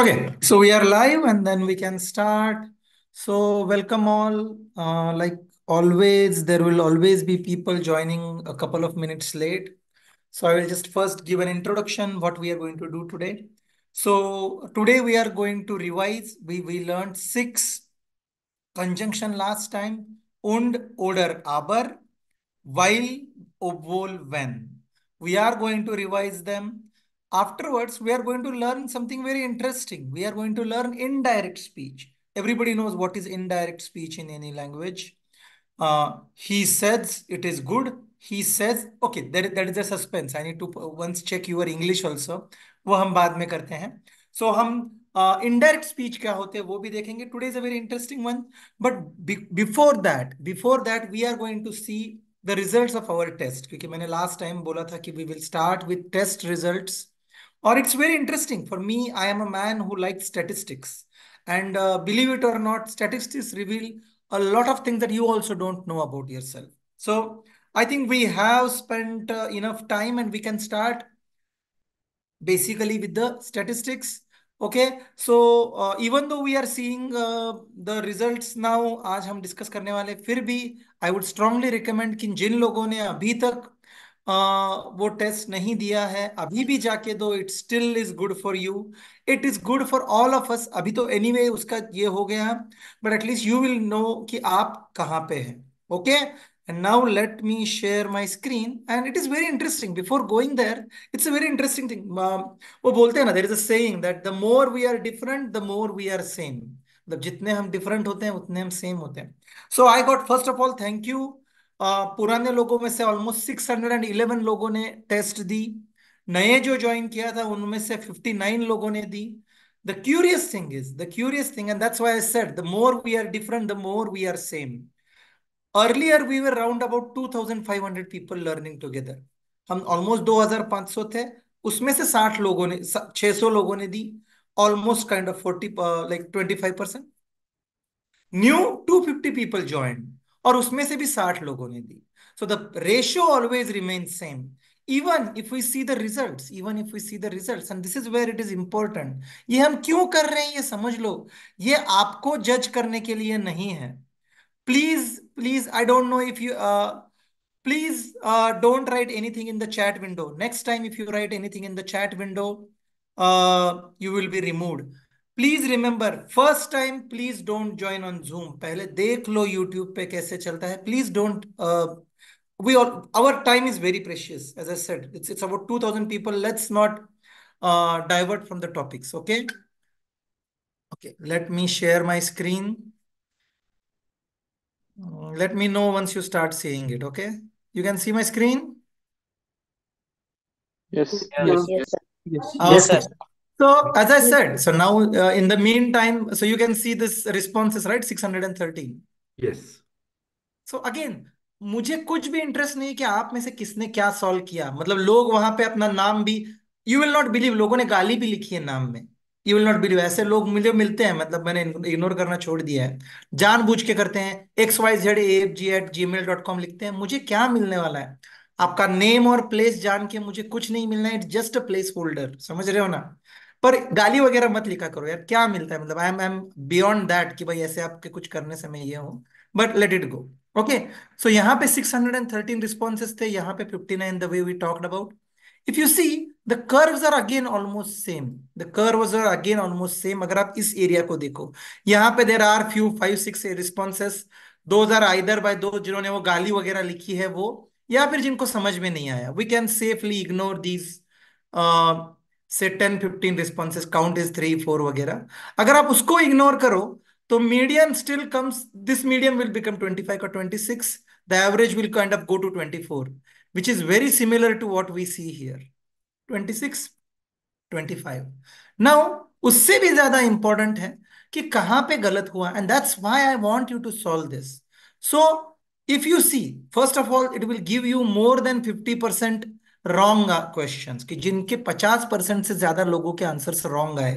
Okay, so we are live and then we can start. So welcome all. Uh, like always, there will always be people joining a couple of minutes late. So I will just first give an introduction what we are going to do today. So today we are going to revise. We, we learned six conjunction last time. Und, oder, aber, while, obwohl, when. We are going to revise them afterwards we are going to learn something very interesting we are going to learn indirect speech everybody knows what is indirect speech in any language uh, he says it is good he says okay that, that is a suspense i need to uh, once check your english also so hum uh, indirect speech kya hote wo bhi dekhenge. today is a very interesting one but before that before that we are going to see the results of our test because last time bola we will start with test results or it's very interesting for me i am a man who likes statistics and uh, believe it or not statistics reveal a lot of things that you also don't know about yourself so i think we have spent uh, enough time and we can start basically with the statistics okay so uh, even though we are seeing uh, the results now आज हम discuss करने वाले फिर भी I would strongly recommend कि जिन लोगों ने अभी तक वो टेस्ट नहीं दिया है अभी भी जाके दो it still is good for you it is good for all of us अभी तो एनी anyway उसका ये हो गया but at least you will know कि आप कहाँ पे हैं okay and now let me share my screen and it is very interesting before going there it's a very interesting thing वो बोलते हैं ना देर इज अंग that the more we are different the more we are same मतलब जितने हम different होते हैं उतने हम सेम होते हैं so I got first of all thank you पुराने लोगों में से almost six hundred and eleven लोगों ने टेस्ट दी नए जो ज्वाइन किया था उनमें से फिफ्टी नाइन लोगों ने दी the curious thing is the curious thing and that's I said the more we are different the more we are same earlier we were round about two thousand five hundred people learning together हम almost दो हजार पांच सौ थे उसमें से साठ लोगों ने छह सौ लोगों ने दी almost kind of forty like twenty five percent new to fifty people join और उसमें से भी साठ लोगों ने दी so the ratio always remain same even if we see the result even if we see the result and this is where it is important ये हम क्यों कर रहे हैं ये समझ लो ये आपको जज करने के लिए नहीं है please please I don't know if you please don't write anything in the chat window next time if you write anything in the chat window you will be remove please remember first time please don't join on Zoom पहले देख लो YouTube पे कैसे चलता है please don't uh, we all our time is very precious as i said it's it's about 2000 people let's not uh, divert from the topics okay okay let me share my screen uh, let me know once you start seeing it okay you can see my screen yes yes yes, ah, yes, yes. So as I said, so now uh, in the meantime, so you can see this responses, right? 613. Yes. So again, मुझे कुछ भी interest नहीं कि आप में से किसने क्या सॉल्व किया मतलब लोग वहां पे अपना नाम भी यू विल नॉट बिलीव लोगों ने गाली भी लिखी है नाम में यू विल नॉट बिलीव ऐसे लोग मिले मिलते हैं मतलब मैंने इग्नोर करना छोड़ दिया है जान बुझ के करते हैं X Y Z F G at gmail dot com लिखते हैं मुझे क्या मिलने वाला है आपका नेम और प्लेस जान के मुझे कुछ नहीं मिलना है it just a placeholder समझ रहे हो ना पर गाली वगैरह मत लिखा करो यार क्या मिलता है मतलब I am I am beyond that कि भाई ऐसे आपके कुछ करने से मैं ये हूँ but let it go okay so यहाँ पे six hundred and thirteen responses थे यहाँ पे fifty nine the way we talked about if you see the curve are again almost same the curve are again almost same अगर आप इस area को देखो यहाँ पे there are few five six responses दो हजार आइदर बाय दो जिन्होंने वो गाली वगैरह लिखी है वो या फिर जिनको समझ में नहीं आया we can safely ignore these से ten fifteen responses count is three four वगैरह अगर आप उसको इग्नोर करो तो medium still comes this medium will become twenty five और twenty six the average will kind of go to twenty four very similar to what we see here twenty six twenty five now उससे भी ज्यादा important है कि कहां पे गलत हुआ and that's why I want you to solve this so if you see first of all it will give you more than fifty percent wrong question कि जिनके 50 परसेंट से ज्यादा लोगों के आंसर रॉन्ग आए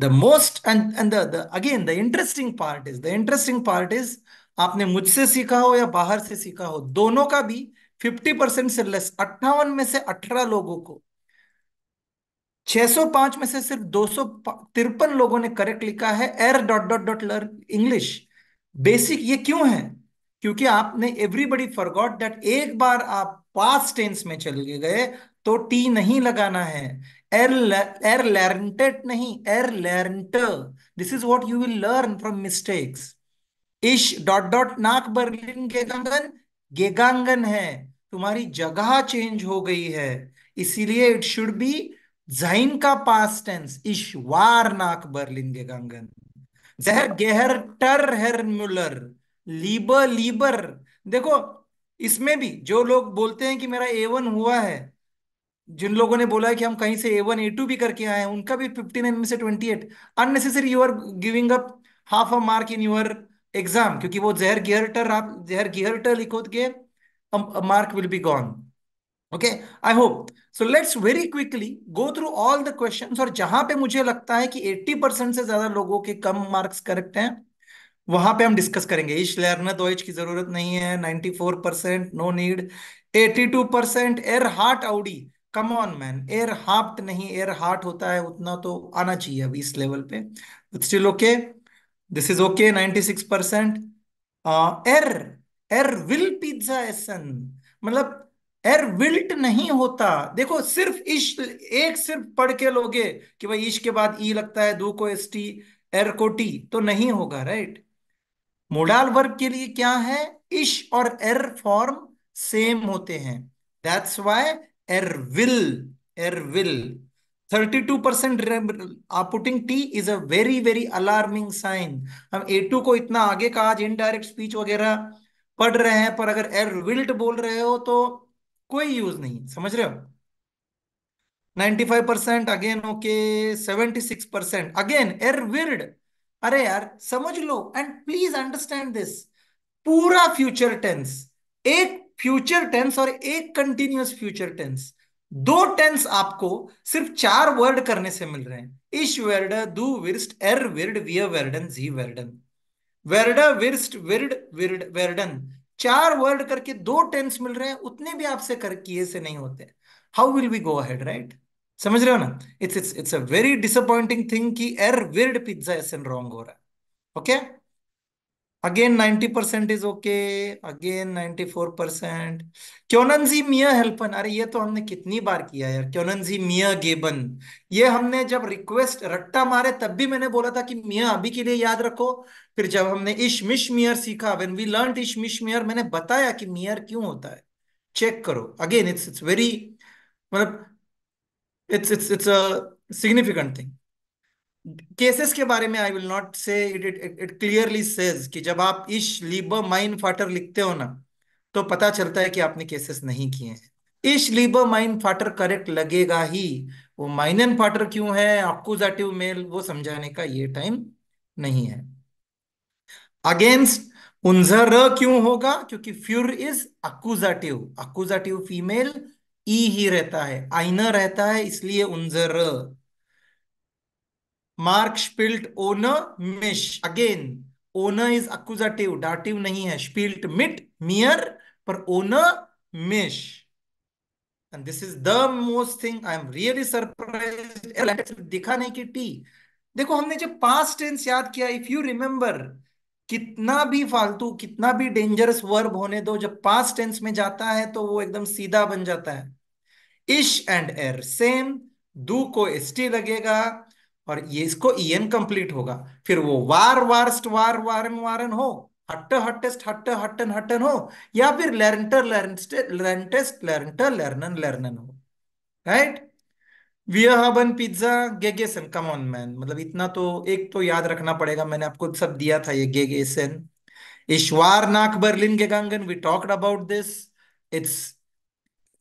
the most and and again the interesting part is the interesting part is आपने मुझसे सीखा हो या बाहर से सीखा हो दोनों का भी 50 परसेंट से लेस अट्ठावन में से अठारह लोगों को 605 में से सिर्फ दो तिरपन लोगों ने करेक्ट लिखा है एर dot dot dot learn English basic ये क्यों है क्योंकि आपने एवरीबडी फॉरगॉट दैट एक बार आप पास्ट टेंस में चले गए तो टी नहीं लगाना है एर एर लर्नटेड नहीं एर लर्नट this is what you will learn from mistakes इश डॉट डॉट नाक बर्लिन गेगांगन गेगांगन है तुम्हारी जगह चेंज हो गई है इसीलिए इट शुड बी जाइन का पास्ट टेंस इश वार नाक बर्लिन गेगांगन जहर गेहर टर हेर मुलर लीबर लीबर देखो इसमें भी जो लोग बोलते हैं कि मेरा ए वन हुआ है जिन लोगों ने बोला है कि हम कहीं से ए वन ए टू भी करके आए हैं उनका भी फिफ्टी नाइन में से twenty eight unnecessary you are giving up half a mark in your exam क्योंकि वो जहर गिहरटर आप जहर गिहरटर लिखो के mark will be gone okay I hope so let's very quickly go through all the question और जहां पे मुझे लगता है कि 80 परसेंट से ज्यादा लोगों के कम मार्क्स करेक्ट हैं वहां पे हम डिस्कस करेंगे इस लेयर में दो ओएच की जरूरत नहीं है 94 परसेंट नो नीड 82 परसेंट एयर हार्ट आउडी कम ऑन मैन एयर हार्ट नहीं एयर हार्ट होता है उतना तो आना चाहिए अभी इस लेवल पे still okay this is okay 96 percent एयर एयर विल पिज्जा एसन मतलब एयर विल्ट नहीं होता देखो सिर्फ इश एक सिर्फ पढ़ के लोगे कि भाई इश के बाद ई लगता है दो को एस टी एर को टी तो नहीं होगा राइट मोडाल वर्ब के लिए क्या है इश और एर फॉर्म सेम होते हैं दैट्स वाई एर विल एर विल टू परसेंट आपुटिंग टी is a very very alarming sign हम ए टू को इतना आगे का आज इनडायरेक्ट स्पीच वगैरह पढ़ रहे हैं पर अगर एर विल्ट बोल रहे हो तो कोई यूज नहीं समझ रहे हो 95 percent again okay 76 percent again एर विल्ड अरे यार समझ लो एंड प्लीज अंडरस्टैंड दिस पूरा फ्यूचर टेंस एक फ्यूचर टेंस और एक कंटिन्यूस फ्यूचर टेंस दो टेंस आपको सिर्फ चार वर्ड करने से मिल रहे हैं इश वर्ड दू विर्स्ट एर विर्ड वी वर्डन जी वर्डन वर्ड विर्ड विर्ड वर्डन चार वर्ड करके दो टेंस मिल रहे हैं उतने भी आपसे कर किए से नहीं होते how will we go ahead right समझ रहे हो ना it's it's it's a very disappointing thing कि एर विर्ड पिज्जा एसन रॉन्ग हो रहा है okay again ninety percent is okay again ninety four percent क्योनजी मिया हेल्पन अरे ये तो हमने कितनी बार किया यार क्योनजी मिया गेबन ये हमने जब रिक्वेस्ट रट्टा मारे तब भी मैंने बोला था कि मिया अभी के लिए याद रखो फिर जब हमने इश मिश मियर सीखा वेन वी लर्न इश मिश मियर मैंने बताया कि मियर क्यों होता है चेक करो अगेन इट्स इट्स वेरी मतलब it's it's it's a significant thing cases के बारे में I will not say it clearly says कि जब आप इश लीबर माइन फाटर लिखते हो ना तो पता चलता है कि आपने केसेस नहीं किए हैं इश लीबर माइन फाटर करेक्ट लगेगा ही वो माइनन फाटर क्यों है अक्यूजाटिव मेल वो समझाने का ये टाइम नहीं है अगेंस्ट उन्जर क्यों होगा क्योंकि फ्यूर इज अक्यूजाटिव अक्यूजाटिव फीमेल ई ही रहता है आइन रहता है इसलिए उन्जर मार्क स्पिल्ट ओन मिश अगेन ओन इज अक्यूजाटिव डाटिव नहीं है स्पिल्ट मिट मियर पर ओन मिश and this is the most thing i am really surprised दिखा नहीं कि टी देखो हमने जब पास्ट टेंस याद किया इफ यू रिमेम्बर कितना भी फालतू कितना भी डेंजरस वर्ब होने दो जब पास्ट टेंस में जाता है तो वो एकदम सीधा बन जाता है इश एंड एर सेम दू को एस टी लगेगा और ये इसको ई एन कंप्लीट होगा फिर वो वार वार्स्ट वार वारन वारन हो हट्ट हट्टेस्ट हट्ट हट्टन हट्टन हो या फिर लर्नटर लर्नटेस्ट लर्नटर लर्नन लर्नन हो राइट वियर हबन पिज्जा गेगेसन कम ऑन मैन मतलब इतना तो एक तो याद रखना पड़ेगा मैंने आपको सब दिया था ये गेगेसन इश्वार नाक बर्लिन गेगांगन we talked about this it's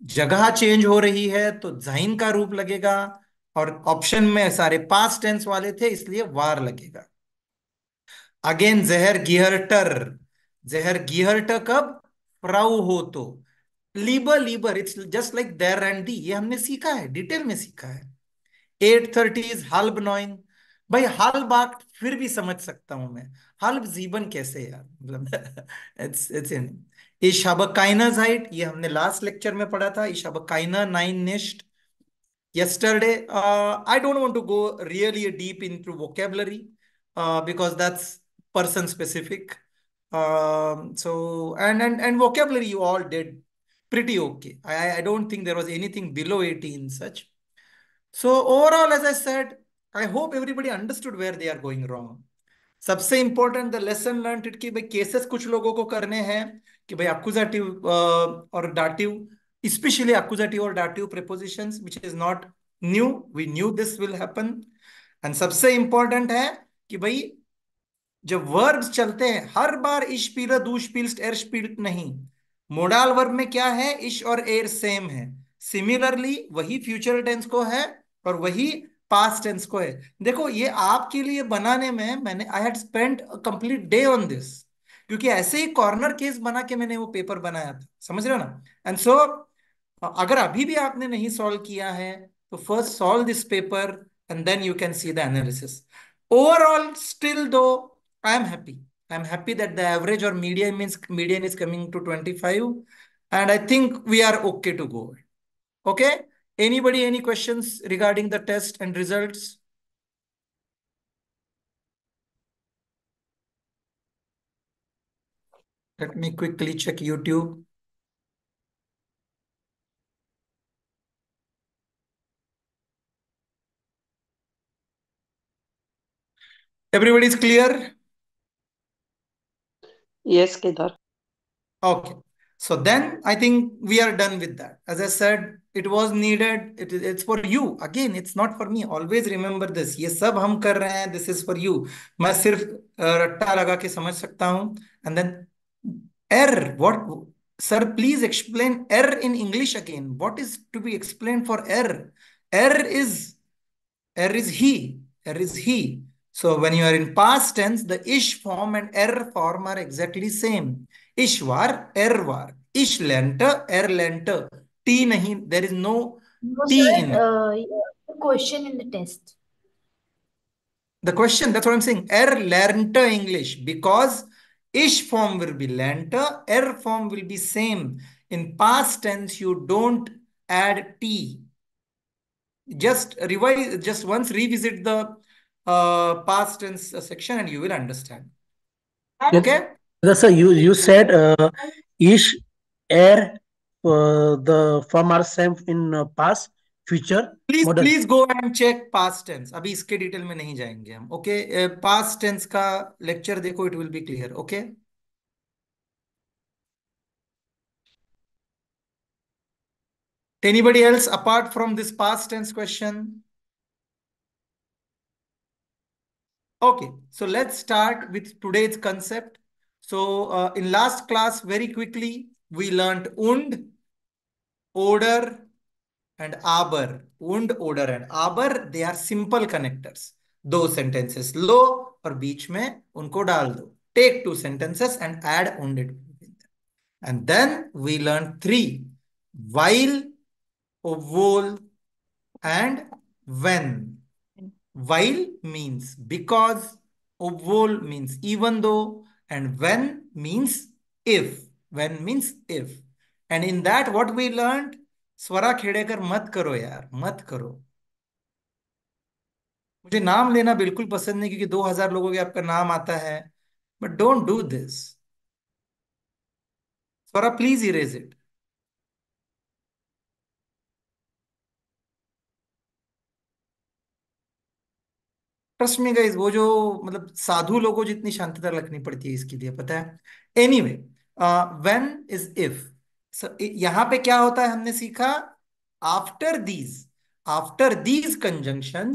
जगह चेंज हो रही है तो जाइन का रूप लगेगा और ऑप्शन में सारे पास टेंस वाले थे इसलिए वार लगेगा अगेन जहर गिहर जहर गिहरटर कब प्राउ हो तो लीबर लीबर it's just like there and the ये हमने सीखा है डिटेल में सीखा है एट थर्टी इज हल्ब नॉइन भाई हाल बाग फिर भी समझ सकता हूं मैं हल्ब जीवन कैसे यार मतलब इट्स इट्स ईशाबकाइनाज ये हमने लास्ट लेक्चर में पढ़ा था ईशाबकाइना नाइन नेस्ट yesterday I don't want to go really deep in through vocabulary because that's person specific so and and and vocabulary you all did pretty okay i i don't think there was anything below 18 such so overall as i said i hope everybody understood where they are going wrong सबसे important the lesson learn कि भाई cases कुछ लोगों को करने हैं कि भाई accusative और डाटिव स्पेशली especially और dative dative which is not new we knew this will happen and सबसे इंपॉर्टेंट है कि भाई जब वर्ब्स चलते हैं हर बार इश पील दूश पील्स एर स्पीड नहीं मोडाल वर्ब में क्या है इश और एयर सेम है सिमिलरली वही फ्यूचर टेंस को है और वही पास्ट टेंस को है देखो ये आपके लिए बनाने में मैंने I had spent complete day on this क्योंकि ऐसे ही कॉर्नर केस बना के मैंने वो पेपर बनाया था समझ रहे हो ना एंड सो अगर अभी भी आपने नहीं सॉल्व किया है तो first solve this paper and then you can see the analysis overall still though I am happy I am happy that the average और medium mean medium is coming to twenty five and I think we are okay to go okay anybody any question regarding the test and result Let me quickly check YouTube. Everybody's clear? Yes, Kedar. Okay. So then I think we are done with that. As I said, it was needed. It, it's for you. Again, it's not for me. Always remember this. Yes, सब हम कर रहे This is for you. मैं सिर्फ रट्टा लगा के समझ सकता हूँ. And then Error. What, sir, please explain error in English again. What is to be explained for error? Error is, error is he. Error is he. So when you are in past tense, the ish form and er form are exactly same. Ish erwar. er var. Ish lenter, er lenter. T nahi, there is no, no T sir, in uh, question in the test. The question, that's what I'm saying. Er lenter English because Ish form will be lanta, er form will be same. In past tense, you don't add t. Just revise, just once revisit the uh, past tense uh, section and you will understand. Okay? Yes, sir, you, you said uh, ish, er, uh, the form are same in uh, past future please please go and check past tense अभी इसके detail में नहीं जाएंगे हम okay past tense का lecture देखो it will be clear okay anybody else apart from this past tense question okay so let's start with today's concept so in last class very quickly we learn learned und and aber, und, oder, and aber, they are simple connectors. दो sentences. Lo और beach में उनको डाल do. Take two sentences and add und it and then we learn three while obwohl and when while means because obwohl means even though and when means if when means if and in that what we learned स्वरा खेड़ेकर मत करो यार मत करो मुझे नाम लेना बिल्कुल पसंद नहीं क्योंकि 2000 लोगों के आपका नाम आता है but don't do this Swara please erase it trust me guys वो जो मतलब साधु लोगों जितनी शांतता रखनी पड़ती है इसके लिए पता है anyway when is if यहां पे क्या होता है हमने सीखा after these after these conjunction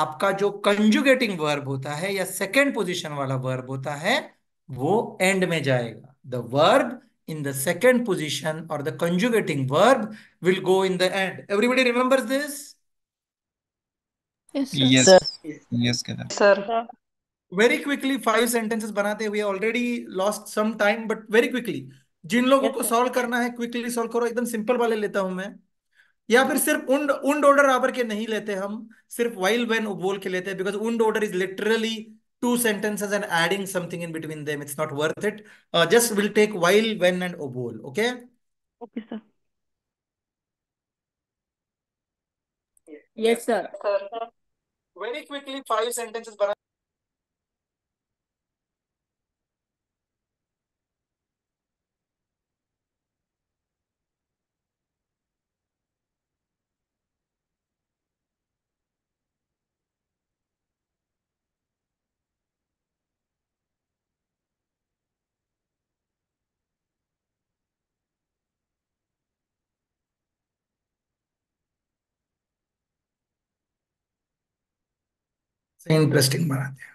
आपका जो कंजुगेटिंग वर्ब होता है या सेकेंड पोजिशन वाला वर्ब होता है वो एंड में जाएगा the verb in the second position और the conjugating verb will go in the end everybody remember this very quickly five sentences बनाते हुए already lost some time but very quickly जिन लोगों को सॉल्व करना है क्विकली सॉल्व करो एकदम सिंपल वाले लेता हूं मैं या फिर सिर्फ उंड उंड ऑर्डर आवर के नहीं लेते हम सिर्फ वाइल वेन बोल के लेते हैं बिकॉज उंड order is literally two sentences and adding something in between them it's not worth it just will take while when and ओबोल okay okay sir yes sir very quickly five sentences बना से interesting बनाते हैं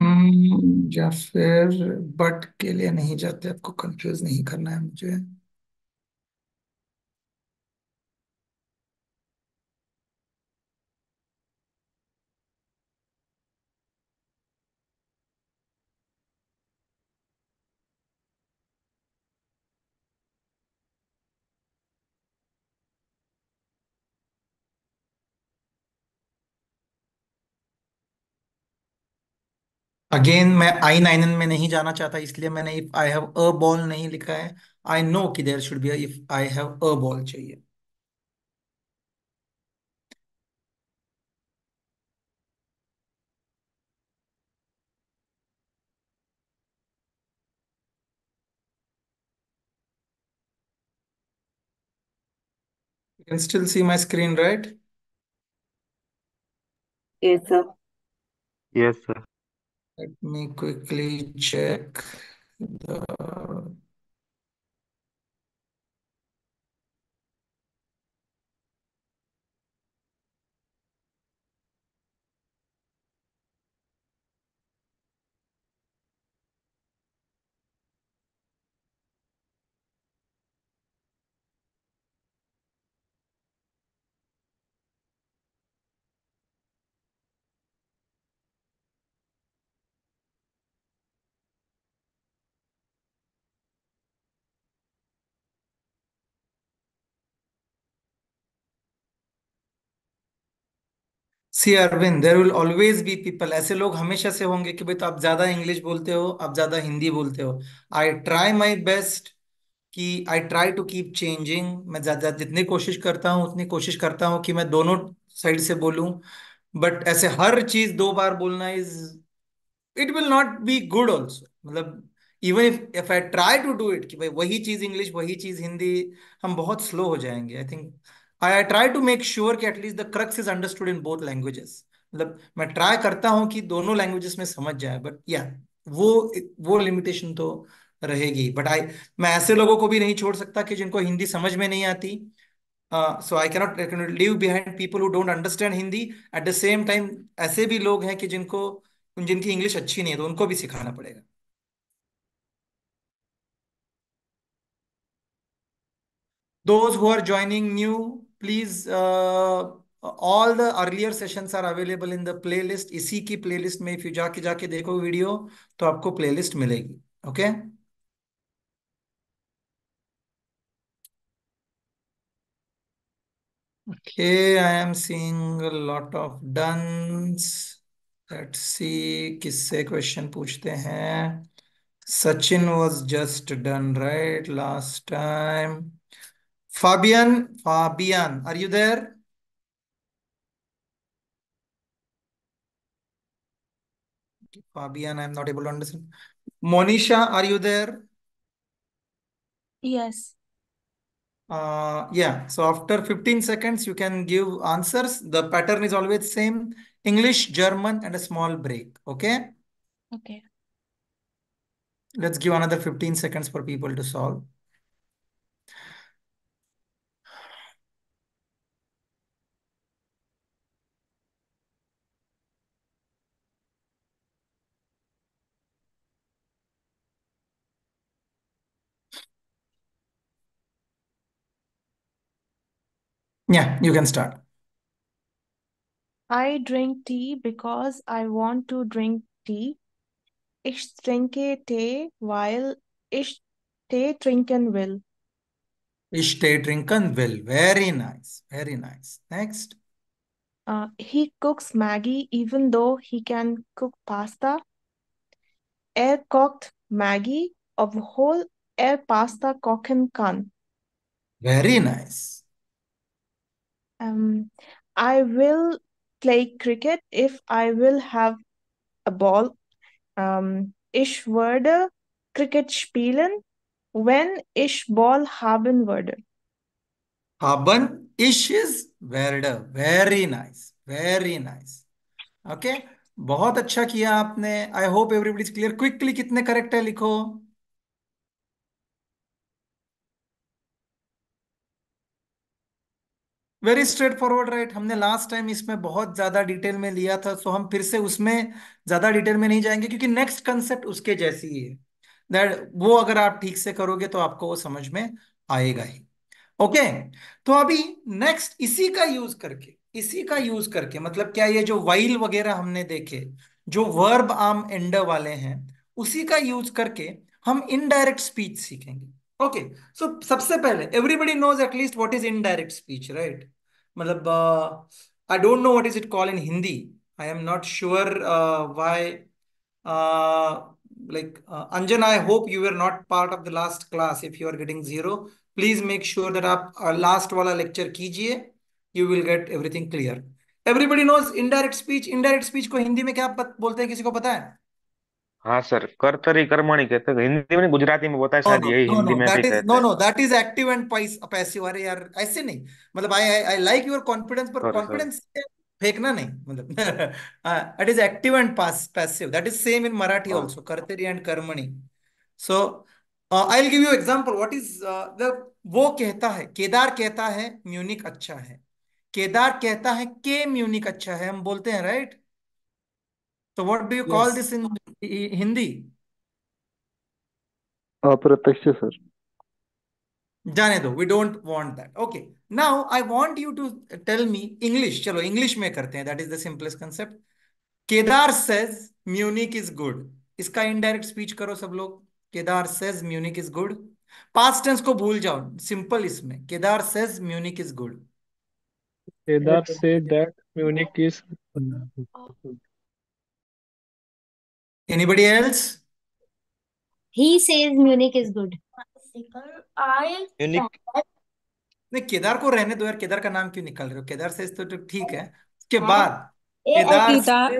हम्म, या फिर but के लिए नहीं जाते आपको कंफ्यूज नहीं करना है मुझे अगेन मैं आई नाइन में नहीं जाना चाहता इसलिए मैंने if I have a ball नहीं लिखा है आई नो कि there should be if I have a ball चाहिए You can still see my screen, right? Yes, sir. Yes, sir. Let me quickly check the see Arvind there will always be people ऐसे लोग हमेशा से होंगे कि भाई तो आप ज्यादा इंग्लिश बोलते हो आप ज्यादा हिंदी बोलते हो आई ट्राई माई बेस्ट कि I try to keep changing मैं ज़्यादा जितनी कोशिश करता हूँ उतनी कोशिश करता हूँ कि मैं दोनों साइड से बोलूँ बट ऐसे हर चीज़ दो बार बोलना is it will not be good also मतलब even if if I try to do it कि भाई वही चीज़ इंग्लिश वही चीज़ हिंदी हम बहुत स्लो हो जाएंगे I think I I try to make sure कि at least the crux is understood in both languages मतलब मैं ट्राई करता हूँ कि दोनों लैंग्वेजेस में समझ जाए बट या वो वो लिमिटेशन तो रहेगी बट आई मैं ऐसे लोगों को भी नहीं छोड़ सकता कि जिनको हिंदी समझ में नहीं आती so I cannot leave behind people who don't understand Hindi at the same time ऐसे भी लोग हैं कि जिनको जिनकी इंग्लिश अच्छी नहीं है तो उनको भी सिखाना पड़ेगा those who are joining new please all the earlier session are available in the list इसी की प्ले लिस्ट में इफ यू जाके जाके देखो वीडियो तो आपको प्ले लिस्ट मिलेगी okay I am seeing lot of a सी किससे क्वेश्चन पूछते हैं Sachin was just done right last time Fabian, Fabian, are you there? Fabian, I'm not able to understand. Monisha, are you there? Yes. Uh, yeah, so after 15 seconds, you can give answers. The pattern is always same. English, German, and a small break. Okay? Okay. Let's give another 15 seconds for people to solve. Yeah, you can start. I drink tea because I want to drink tea. Ich trinke Tee, weil ich Tee trinken will. Ich Tee trinken will. Very nice. Very nice. Next. Uh, he cooks Maggie even though he can cook pasta. Er kocht Maggie, of whole er Pasta kochen kann. Very nice. Um, I will play cricket if I will have a ball. Um, ich werde Cricket spielen, when ich Ball haben werde. Haben, ich is werde. Very nice. Very nice. Okay. बहुत अच्छा किया आपने I hope everybody's clear quickly कितने correct है लिखो very straightforward right हमने last time इसमें बहुत ज्यादा डिटेल में लिया था सो हम फिर से उसमें ज्यादा डिटेल में नहीं जाएंगे क्योंकि नेक्स्ट कंसेप्ट उसके जैसी ही है दैट वो अगर आप ठीक से करोगे तो आपको वो समझ में आएगा ही ओके okay? तो अभी नेक्स्ट इसी का यूज करके इसी का यूज करके मतलब क्या ये जो वाइल वगैरह हमने देखे जो वर्ब आम एंड वाले हैं उसी का यूज करके हम इनडायरेक्ट स्पीच सीखेंगे ओके सो सबसे पहले everybody knows at least what is indirect speech right मतलब I don't know what is it call in Hindi I am not sure why like Anjan I hope you are not part of the last class if you are getting zero please make sure that आप last uh, वाला lecture कीजिए you will get everything clear everybody knows in indirect speech indirect speech को हिंदी में क्या बोलते हैं किसी को पता है हाँ सर कर्तरी कर्मणि कहते हैं हिंदी में नहीं गुजराती में बोलता है नो शायद नो यही नो हिंदी नो में दैट भी इज कहते नो हैं that is active and passive अरे यार ऐसे नहीं मतलब I I like your confidence पर सॉरी सॉरी कॉन्फिडेंस फेंकना नहीं मतलब it is active and passive that is same in Marathi also कर्तरी एंड कर्मणि so I will give you example what is वो कहता है केदार कहता है म्यूनिक अच्छा है केदार कहता है के म्यूनिक अच्छा है हम बोलते हैं right So what do you yes. call this in Hindi? Apratasya, uh, sir. जाने दो we don't want that okay now I want you to tell me English चलो इंग्लिश में करते हैं that is the simplest concept Kedar says Munich is good इसका indirect speech करो सब लोग Kedar says Munich is good past tense को भूल जाओ सिंपल इसमें Kedar says Munich is good Kedar say that Munich is Anybody else? He says Munich is good. I नहीं केदार को रहने दो यार केदार का नाम क्यों निकाल रहे हो केदार से तो ठीक है उसके हाँ। बाद Kedar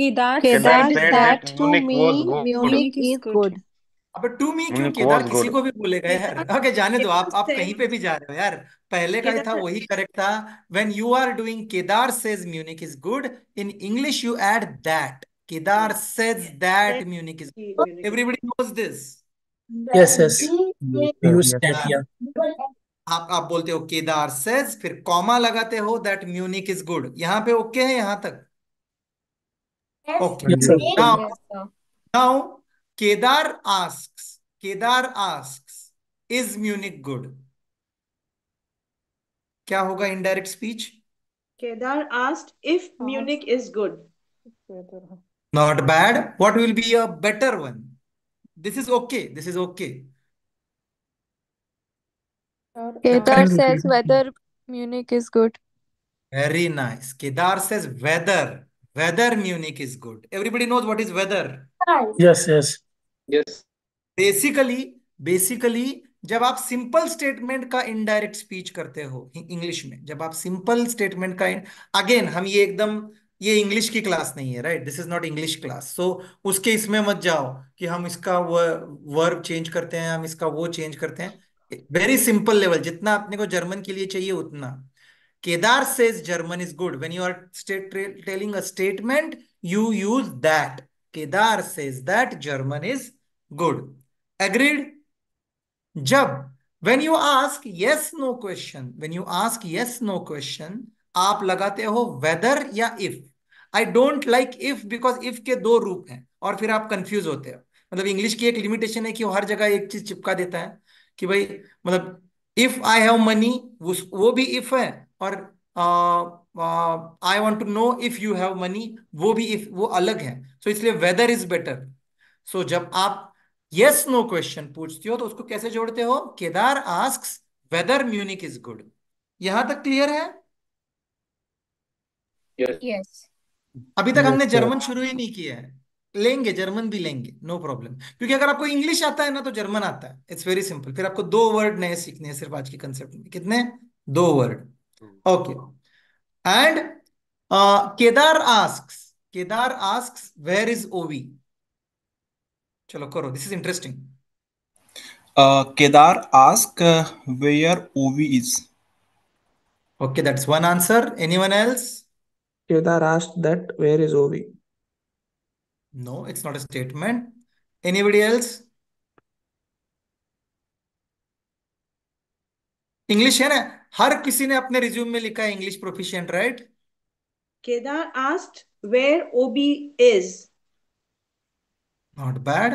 Kedar Kedar that to me Munich is good. अबे टू मी क्यों केदार किसी को भी बोलेगा यार ओके जाने दो आप आप कहीं पे भी जा रहे हो यार पहले का था वही करेक्ट था when you are doing Kedar says Munich is good in English you add that Kedar says that Munich is. Everybody knows this. Yes, yes. You said yeah. आप आप बोलते हो केदार सेज फिर कॉमा लगाते हो दैट म्यूनिक इज गुड यहाँ पे okay okay है यहाँ तक okay now now Kedar asks Kedar asks is Munich good क्या होगा indirect speech Kedar asked if Munich is good Not bad. What will be a better one? This is okay. This is okay. Kedar says weather Munich is good. Very nice. Kedar says weather. weather Munich is good. Everybody knows what is weather. Yes, yes. Yes. Basically, basically जब आप simple statement का indirect speech करते हो English में जब आप simple statement का again हम ये एकदम ये इंग्लिश की क्लास नहीं है right this is not English class so उसके इसमें मत जाओ कि हम इसका वर्ब चेंज करते हैं हम इसका वो चेंज करते हैं वेरी सिंपल लेवल जितना अपने को जर्मन के लिए चाहिए उतना Kedar says German is good when you are telling a statement you use that Kedar says that German is good agreed जब when you ask yes no question when you ask yes no question आप लगाते हो whether या if I don't like if because if के दो रूप हैं और फिर आप कंफ्यूज होते हो मतलब इंग्लिश की एक लिमिटेशन है कि वो हर जगह एक चीज चिपका देता है कि भाई मतलब इफ आई हैव मनी वो भी इफ है और I want to know if you have money वो भी इफ वो अलग है सो so, इसलिए वेदर इज बेटर सो जब आप यस नो क्वेश्चन पूछती हो तो उसको कैसे जोड़ते हो Kedar ask whether Munich is good यहां तक क्लियर है अभी तक हमने जर्मन शुरू ही नहीं किया है लेंगे जर्मन भी लेंगे नो प्रॉब्लम क्योंकि अगर आपको इंग्लिश आता है ना तो जर्मन आता है इट्स वेरी सिंपल फिर आपको दो वर्ड नए सीखने हैं सिर्फ आज के कंसेप्ट में कितने दो word okay and Kedar ask Kedar ask where is Ovi चलो करो this is interesting Kedar ask where ओवी is okay that's one answer anyone else Kedar asked that where is Ovi? No, it's not a statement. Anybody else? English है ना हर किसी ने अपने resume में लिखा है English proficient right Kedar asked where Obi is not bad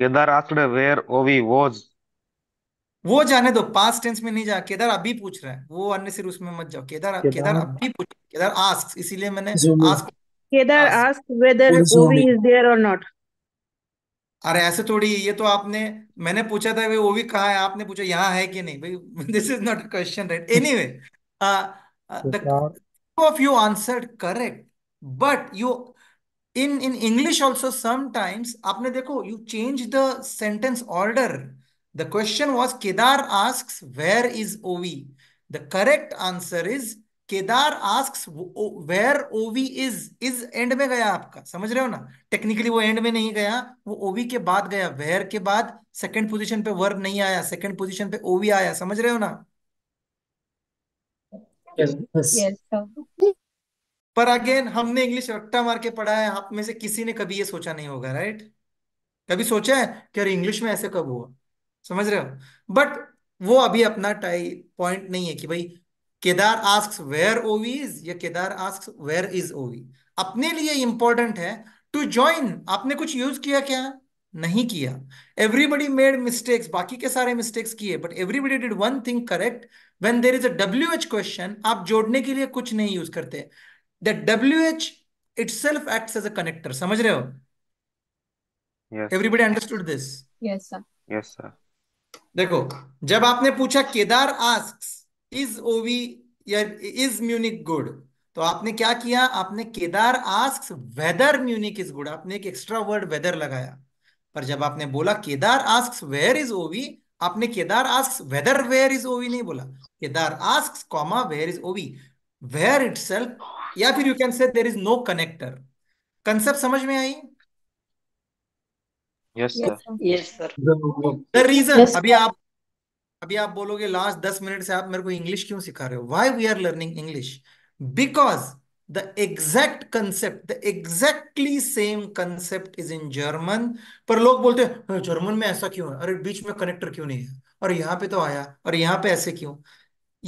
Kedar asked where Ovi was वो जाने दो पास टेंस में नहीं जा केदार अभी पूछ रहा है वो अन्य सिर उसमें मत जाओ केदार केदार, हाँ। अभी पूछ केदार आस्क इसीलिए मैंने ask Kedar ask whether Ovi is there और नॉट अरे ऐसे थोड़ी ये तो आपने मैंने पूछा था भाई भी कहा है आपने पूछा यहाँ है कि नहीं भाई this is not a question right anyway way of you answered correct but you in in English also sometimes आपने देखो you change the sentence order The question was Kedar asks, where is OV? The correct answer is kedar asks where ov is is end में गया आपका समझ रहे हो ना technically वो end में नहीं गया वो ov के बाद गया where के बाद second position पे verb नहीं आया second position पे ov आया समझ रहे हो ना Yes, पर अगेन हमने इंग्लिश रट्टा मार के पढ़ा है आप में से किसी ने कभी ये सोचा नहीं होगा राइट कभी सोचा है कि अरे इंग्लिश में ऐसे कब हुआ समझ रहे हो बट वो अभी अपना टाई पॉइंट नहीं है कि भाई केदार आस्क वेयर ओवी इज या केदार आस्क वेयर इज ओवी अपने लिए इंपॉर्टेंट है टू ज्वाइन आपने कुछ यूज किया क्या नहीं किया एवरीबडी मेड मिस्टेक्स बाकी के सारे मिस्टेक्स किए but everybody did one thing correct when there is a W H question आप जोड़ने के लिए कुछ नहीं यूज करते the W H it self act as a connector समझ रहे हो everybody understood this yes sir yes sir देखो जब आपने पूछा केदार आस्क इज ओवी या इज म्यूनिक गुड तो आपने क्या किया आपने Kedar ask whether Munich is good आपने एक एक्स्ट्रा वर्ड वेदर लगाया पर जब आपने बोला Kedar ask where is Ovi आपने Kedar ask whether where is Ovi नहीं बोला Kedar ask comma where is Ovi where it या फिर you can say there is no connector concept समझ में आई यस सर रीजन अभी आप अभी आप बोलोगे लास्ट दस मिनट से आप मेरे को इंग्लिश क्यों सिखा रहे हो why we are learning English because the exact concept the exactly same concept is in German पर लोग बोलते हैं जर्मन हाँ, में ऐसा क्यों है अरे बीच में कनेक्टर क्यों नहीं है और यहाँ पे तो आया और यहाँ पे ऐसे क्यों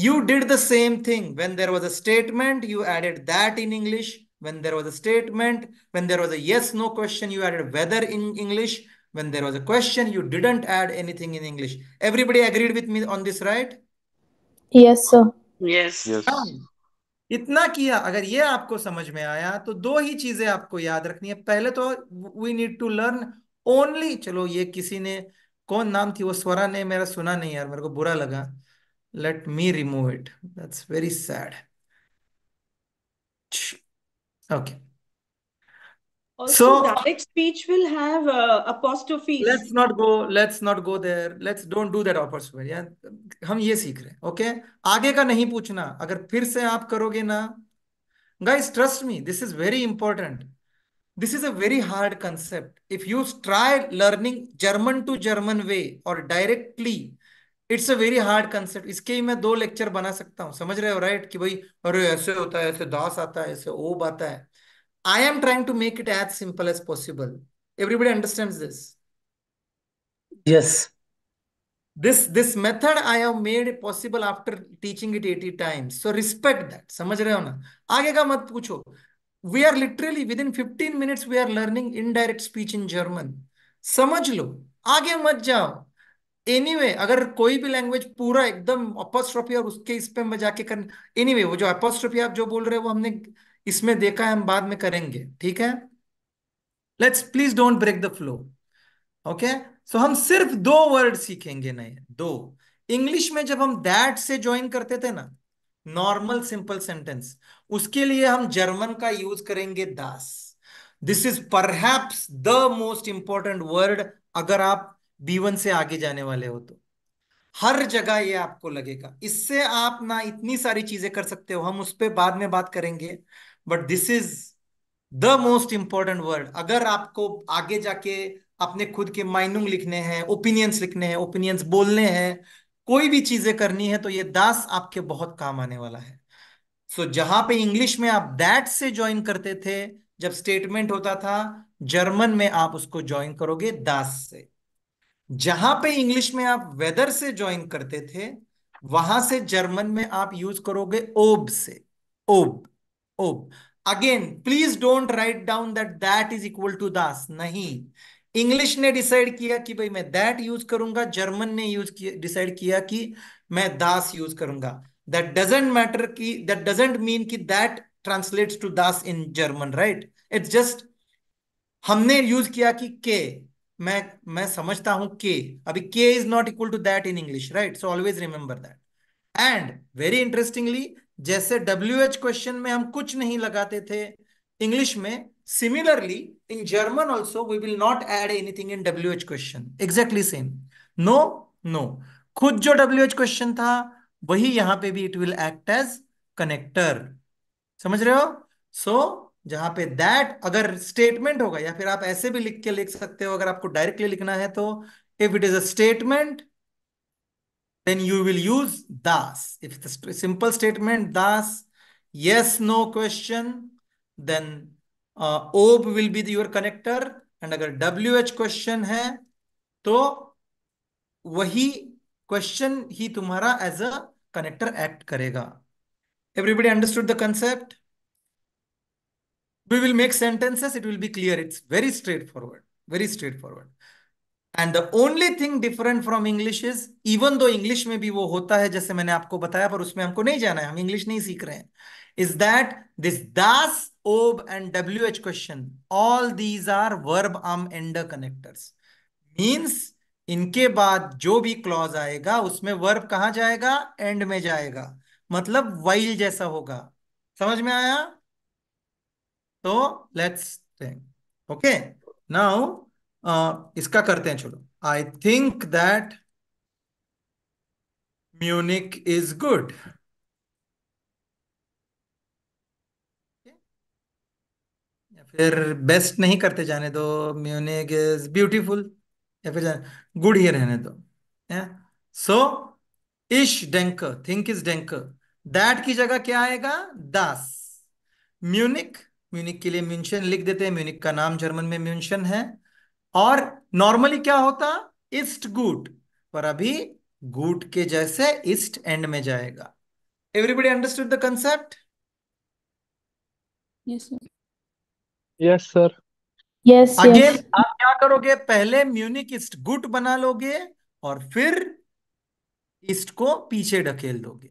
you did the same thing when there was a statement you added that in English When there was a statement, when there was a yes, no question, you added whether in English. When there was a question, you didn't add anything in English. Everybody agreed with me on this, right? Yes, sir. Yes. yes. इतना किया अगर ये आपको समझ में आया तो दो ही चीजें आपको याद रखनी है पहले तो we need to learn only चलो ये किसी ने कौन नाम थी वो स्वरा ने मेरा सुना नहीं यार मेरे को बुरा लगा let me remove it that's very sad Okay. Also, so direct speech will have uh, apostrophe Let's not go. Let's not go there. Let's don't do that apostrophe. Yeah, hum ye seekh rahe Okay. aage ka nahi puchna agar fir se aap karoge na guys, trust me. This is very important. This is a very hard concept. If you try learning German to German way or directly it's a very hard concept इसके ही मैं दो lecture बना सकता हूँ समझ रहे हो राइट कि भाई अरे ऐसे होता है ऐसे दास आता है ऐसे ओब आता है I am trying to make it as simple as possible everybody understand this yes this this method i have made possible after teaching it 80 times so respect that samajh rahe ho na aage ka mat pucho we are literally within 15 minutes we are learning indirect speech in german samajh lo aage mat jao any anyway, अगर कोई भी language पूरा एकदम apostrophe और उसके इस पे मैं जाके कर एनी anyway, वो जो अपोस्ट्रोफी आप जो बोल रहे हो वो हमने इसमें देखा है हम बाद में करेंगे ठीक है let's please don't break the flow okay so हम सिर्फ दो वर्ड सीखेंगे नए दो इंग्लिश में जब हम दैट से ज्वाइन करते थे ना नॉर्मल सिंपल सेंटेंस उसके लिए हम जर्मन का यूज करेंगे दास दिस इज पर मोस्ट इंपॉर्टेंट वर्ड अगर आप बी वन से आगे जाने वाले हो तो हर जगह ये आपको लगेगा इससे आप ना इतनी सारी चीजें कर सकते हो हम उस पर बाद में बात करेंगे but this is the most important word अगर आपको आगे जाके अपने खुद के माइनिंग लिखने हैं ओपिनियंस लिखने हैं ओपिनियंस बोलने हैं कोई भी चीजें करनी है तो ये दास आपके बहुत काम आने वाला है सो so, जहां पे इंग्लिश में आप दैट से ज्वाइन करते थे जब स्टेटमेंट होता था जर्मन में आप उसको ज्वाइन करोगे दास से जहां पे इंग्लिश में आप वेदर से ज्वाइन करते थे वहां से जर्मन में आप यूज करोगे ओब से ओब ओब again please don't write down that that is equal to दास नहीं इंग्लिश ने डिसाइड किया कि भाई मैं दैट यूज करूंगा जर्मन ने यूज डिसाइड किया कि मैं दास यूज करूंगा दैट डजेंट मैटर की दैट डजेंट मीन की दैट ट्रांसलेट्स टू दास in German right it's just हमने यूज किया कि के मैं मैं समझता हूं के अभी के is not equal to that in English right so always remember that and very interestingly जैसे डब्ल्यू एच क्वेश्चन में हम कुछ नहीं लगाते थे इंग्लिश में similarly in German also we will not add anything in W H question exactly same no no खुद जो डब्ल्यू एच क्वेश्चन था वही यहां पे भी it will act as connector समझ रहे हो सो so, जहां पे दैट अगर स्टेटमेंट होगा या फिर आप ऐसे भी लिख के लिख सकते हो अगर आपको डायरेक्टली लिखना है तो if it is a statement then you will use दास इफ सिंपल स्टेटमेंट दास यस नो क्वेश्चन देन ओब will be be connector and अगर डब्ल्यू एच क्वेश्चन है तो वही क्वेश्चन ही तुम्हारा एज अ कनेक्टर एक्ट करेगा everybody understood the concept we will make sentences it will be clear it's very straightforward very straightforward and the only thing different from English is even though English में भी वो होता है जैसे मैंने आपको बताया पर उसमें हमको नहीं जाना है हम इंग्लिश नहीं सीख रहे हैं इज दैट दिस दास ओब and W H question all these are verb आम एंडर कनेक्टर्स मीन्स इनके बाद जो भी क्लॉज आएगा उसमें वर्ब कहाँ जाएगा एंड में जाएगा मतलब वाइल जैसा होगा समझ में आया तो लेट्स थिंक ओके नाउ इसका करते हैं चलो I think that Munich is good फिर बेस्ट नहीं करते जाने दो म्यूनिक इज ब्यूटीफुल या फिर गुड ही रहने दो सो इश डेंक थिंक इज डेंक दैट की जगह क्या आएगा दास म्यूनिक म्यूनिक के लिए म्यूनशन लिख देते हैं म्यूनिक का नाम जर्मन में म्यूनशन है और नॉर्मली क्या होता इस्ट गुट पर अभी गुट के जैसे इस्ट एंड में जाएगा everybody understood the concept yes sir yes again आप क्या करोगे पहले म्यूनिक इस्ट गुट बना लोगे और फिर इस्ट को पीछे ढकेल दोगे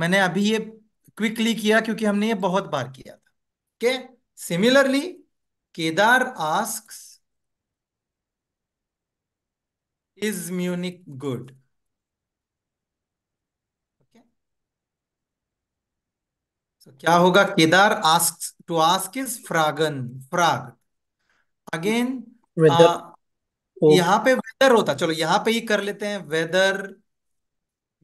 मैंने अभी ये क्विकली किया क्योंकि हमने ये बहुत बार किया Okay. Similarly, Kedar asks, is Munich good? Okay. So kya hoga kedar asks to ask is fragen frag. Again, uh, oh. yahan pe whether hota chalo yahan pe hi kar lete hain whether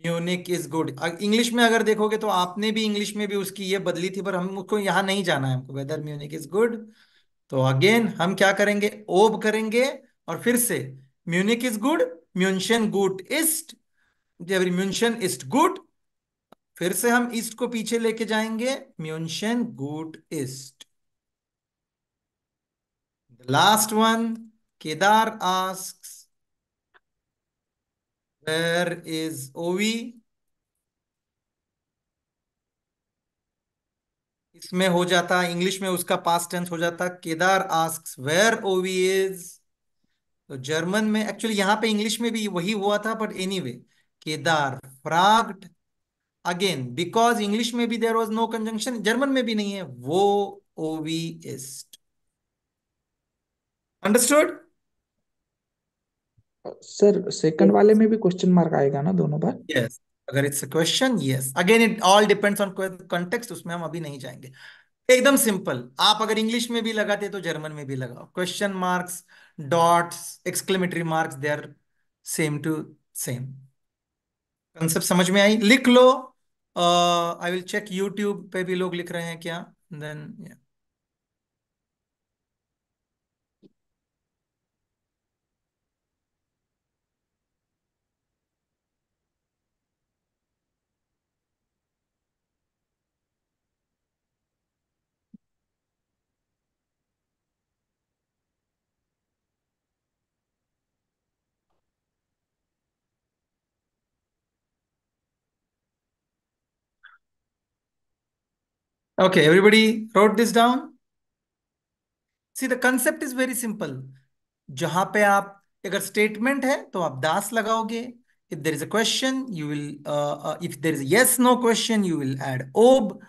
Munich is good English में अगर देखोगे तो आपने भी English में भी उसकी ये बदली थी पर हमको यहां नहीं जाना है हमको वेदर म्यूनिक इज गुड तो अगेन हम क्या करेंगे ओब करेंगे और फिर से म्यूनिक इज गुड म्यूनशन गुड इस्ट म्यूनशन इस्ट गुड फिर से हम ईस्ट को पीछे लेके जाएंगे म्यूनशन गुड इस्ट last one Kedar ask Where is OV? इसमें हो जाता इंग्लिश में उसका पास टेंस हो जाता केदार आस्क वेयर ओवी इज तो जर्मन में एक्चुअली यहां पे इंग्लिश में भी वही हुआ था बट एनी वे केदार फ्राग्ड अगेन बिकॉज इंग्लिश में भी there was no conjunction German में भी नहीं है वो OV east understood sir second वाले में भी क्वेश्चन मार्क आएगा ना दोनों बार यस अगर it's a question yes again it all depends on context उसमें हम अभी नहीं जाएंगे एकदम सिंपल आप अगर इंग्लिश में भी लगाते तो जर्मन में भी लगाओ question marks dots exclamatory marks they are same to same concept समझ में आई लिख लो आई विल चेक यूट्यूब पे भी लोग लिख रहे हैं क्या then yeah. Okay, everybody wrote this down? See, the concept is very simple. जहां पे आप अगर स्टेटमेंट है तो आप दास if there is a question you will uh, uh, if there is a yes no question you will add ob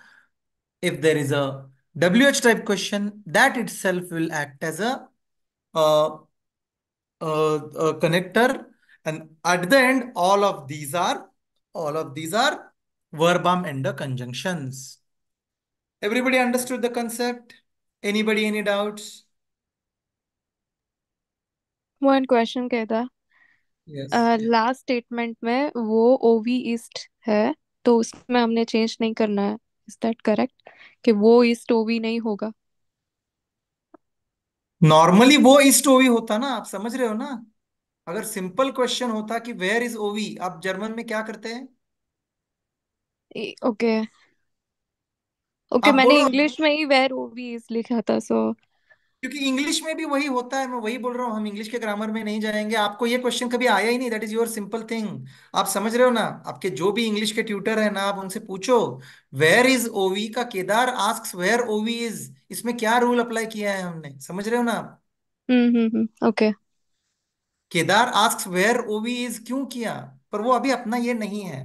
if there is a wh type question that itself will act as a, uh, connector and at the end all of these are all of these are verb arm ender conjunctions Everybody understood the concept? Anybody any doubts? One question कहता yes. uh, last statement mein wo OV East hai to usme humne change nahi karna hai is that correct ki wo East OV nahi hoga normally वो ईस्ट OV होता ना आप समझ रहे हो ना अगर सिंपल क्वेश्चन होता कि वेयर इज ओवी आप जर्मन में क्या करते हैं ओके okay. ओके मैंने इंग्लिश में ही वेयर ओवीज लिखा था सो क्योंकि इंग्लिश में भी वही होता है मैं वही बोल रहा हूँ हम इंग्लिश के ग्रामर में नहीं जाएंगे आपको ये क्वेश्चन कभी आया ही नहीं that is your simple thing आप समझ रहे हो ना आपके जो भी इंग्लिश के ट्यूटर है ना आप उनसे पूछो वेयर इज ओवी का केदार आस्क वेयर ओवी इज इसमें क्या रूल अप्लाई किया है हमने समझ रहे हो ना आप hmm, hmm, hmm okay Kedar ask where ओवी इज क्यों किया पर वो अभी अपना ये नहीं है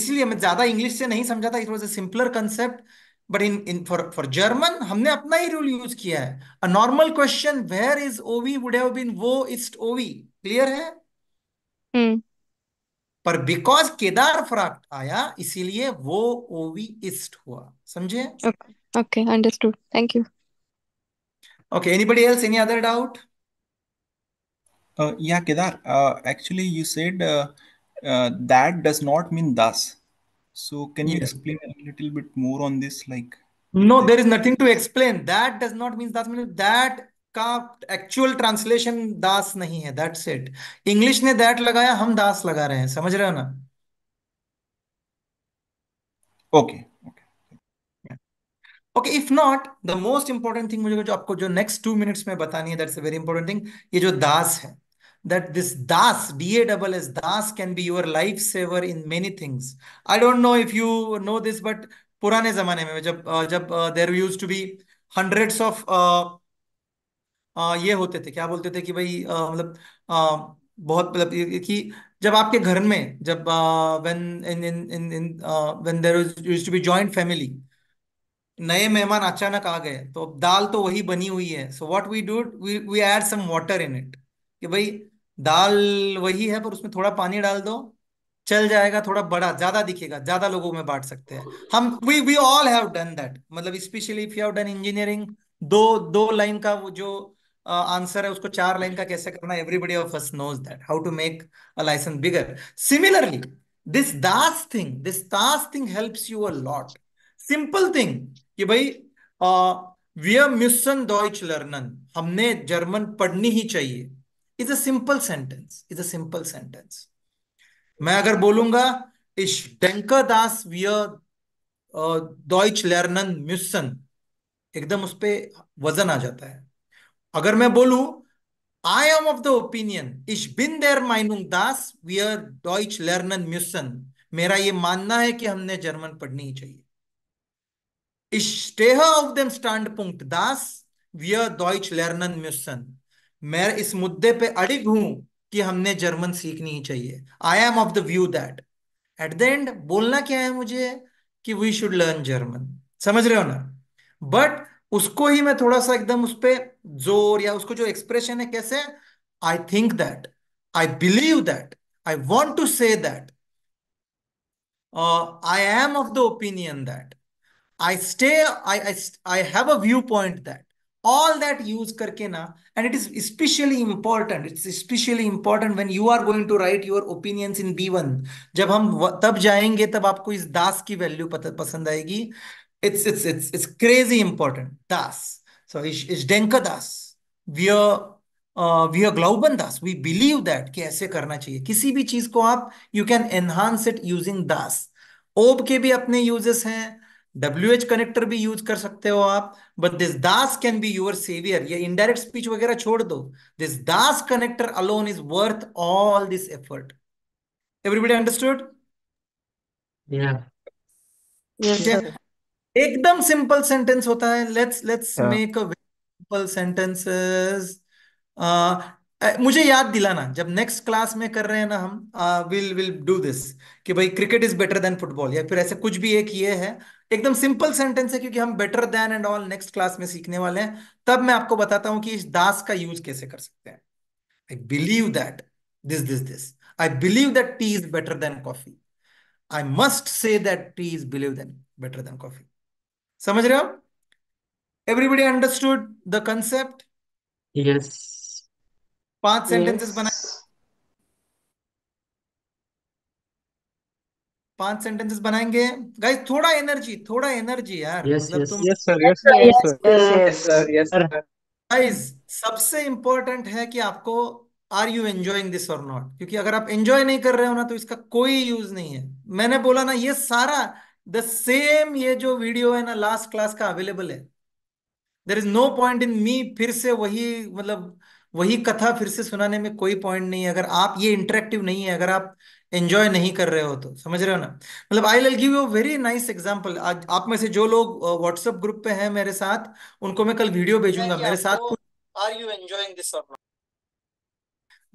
इसलिए मैं ज्यादा इंग्लिश से नहीं समझा था it was a simpler concept but in in for for German हमने अपना ही रूल यूज किया है a normal question where is OV would have been वो इस्ट ओवी क्लियर है hmm. पर बिकॉज केदार फ्राक्ट आया इसीलिए वो ओवी इस्ट हुआ समझे okay understood thank you okay anybody else any other doubt या Kedar actually you said that does not mean दस So can you yes. explain a little bit more on this? Like no, there is nothing to explain. That does not mean that means that का actual translation दास नहीं है that's it English ने that लगाया हम दास लगा रहे हैं समझ रहे हो ना okay okay if not the most important thing मुझे जो आपको जो नेक्स्ट टू मिनट्स में बतानी है that's a very important thing ये जो दास है that this das d-a-double-s das can be your life saver in many things i don't know if you know this but purane zamane mein jab uh, jab uh, there used to be hundreds of uh, uh, ye hote the kya bolte the ki bhai matlab uh, uh, bahut matlab ki jab aapke ghar mein jab uh, when in in in, in uh, when there was used to be joint family नए मेहमान अचानक आ गए तो दाल तो वही बनी हुई है so what we do we we add some water in it कि भाई दाल वही है पर उसमें थोड़ा पानी डाल दो चल जाएगा थोड़ा बड़ा ज्यादा दिखेगा ज्यादा लोगों में बांट सकते हैं हम we we all have done that मतलब specially if you have done engineering दो दो लाइन का वो जो आंसर uh, है उसको चार लाइन का कैसे करना everybody of us knows that how to make a license bigger similarly this दास थिंग दिस दास thing helps you a lot simple thing कि भाई वी आर müssen Deutsch लर्नन हमने जर्मन पढ़नी ही चाहिए is a simple sentence is a simple sentence मैं अगर बोलूंगा इश डेंकर दास वॉइच डॉइच म्यूसन एकदम उस पर वजन आ जाता है अगर मैं बोलू I am of the opinion इश बिन देर माइनुंग दास वियर डॉइच लर्नन म्यूसन मेरा ये मानना है कि हमने जर्मन पढ़नी ही चाहिए स्टेह ऑफ देम स्टैंड पुंक्ट दास वियर डॉइच lernen म्यूसन मैं इस मुद्दे पे अड़िग हूं कि हमने जर्मन सीखनी ही चाहिए I am of the view that at the end बोलना क्या है मुझे कि वी शुड लर्न जर्मन समझ रहे हो ना बट उसको ही मैं थोड़ा सा एकदम उस पर जोर या उसको जो एक्सप्रेशन है कैसे I think that I believe that I want to say that I am of the opinion that I stay I I have a view point that all that use karke na and it is especially important it's especially important when you are going to write your opinions in B1 jab hum tab jayenge tab aapko is das ki value pata pasand aayegi it's it's it's it's crazy important das so is is denka das we are we are ग्लाउबन दास we believe that कि ऐसे करना चाहिए किसी भी चीज को आप you can enhance it using दास ओब के भी अपने यूजेस हैं डब्ल्यू एच कनेक्टर भी यूज कर सकते हो आप बट दिस दास कैन बी यूर सेवियर ये इनडायरेक्ट स्पीच वगैरह छोड़ दो दिस दास connector alone is worth all this effort everybody understood एकदम सिंपल सेंटेंस होता है let's let's make a simple sentences मुझे याद दिलाना जब नेक्स्ट क्लास में कर रहे हैं ना हम विल विल डू दिस कि भाई cricket is better than football या फिर ऐसे कुछ भी एक ये है एकदम सिंपल सेंटेंस है क्योंकि हम better than and all next class में सीखने वाले हैं तब मैं आपको बताता हूं कि इस दास का यूज कैसे कर सकते हैं I believe that this this this I believe that tea is better than coffee I must say that tea is believe than better than coffee समझ रहे हो everybody understood the concept yes पांच sentences बनाए पांच sentences बनाएंगे guys थोड़ा energy थोड़ा energy यार yes yes yes sir guys सबसे इंपॉर्टेंट है कि आपको आर यू एंजॉइंग दिस और नॉट क्योंकि अगर आप एंजॉय नहीं कर रहे हो ना तो इसका कोई यूज नहीं है मैंने बोला ना ये सारा द सेम ये जो वीडियो है ना लास्ट क्लास का अवेलेबल है there is no point in me फिर से वही मतलब वही कथा फिर से सुनाने में कोई पॉइंट नहीं है अगर आप ये इंटरेक्टिव नहीं है अगर आप एंजॉय नहीं कर रहे हो तो समझ रहे हो ना मतलब I will give you very nice example आज आप में से जो लोग व्हाट्सएप ग्रुप पे हैं मेरे साथ उनको मैं कल वीडियो भेजूंगा मेरे साथ आर यू एंजॉयिंग दिस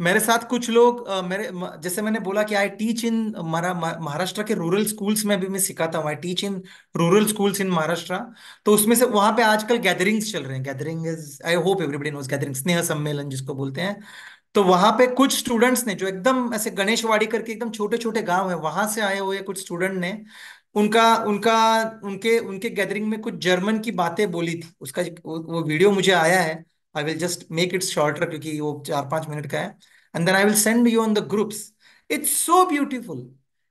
मेरे साथ कुछ लोग मेरे जैसे मैंने बोला कि आई टीच इन महाराष्ट्र के रूरल स्कूल्स में भी मैं सिखाता हूँ I teach in rural schools in Maharashtra तो उसमें से वहां पे आजकल गैदरिंग्स चल रहे हैं gathering is I hope everybody knows gathering स्नेह सम्मेलन जिसको बोलते हैं तो वहां पे कुछ स्टूडेंट्स ने जो एकदम ऐसे गणेशवाड़ी करके एकदम छोटे छोटे गांव है वहां से आए हुए कुछ स्टूडेंट ने उनका उनका उनके उनके गैदरिंग में कुछ जर्मन की बातें बोली थी उसका वो वीडियो मुझे आया है I will just make it shorter क्योंकि वो चार पांच मिनट का है and then I will send you on the groups it's so beautiful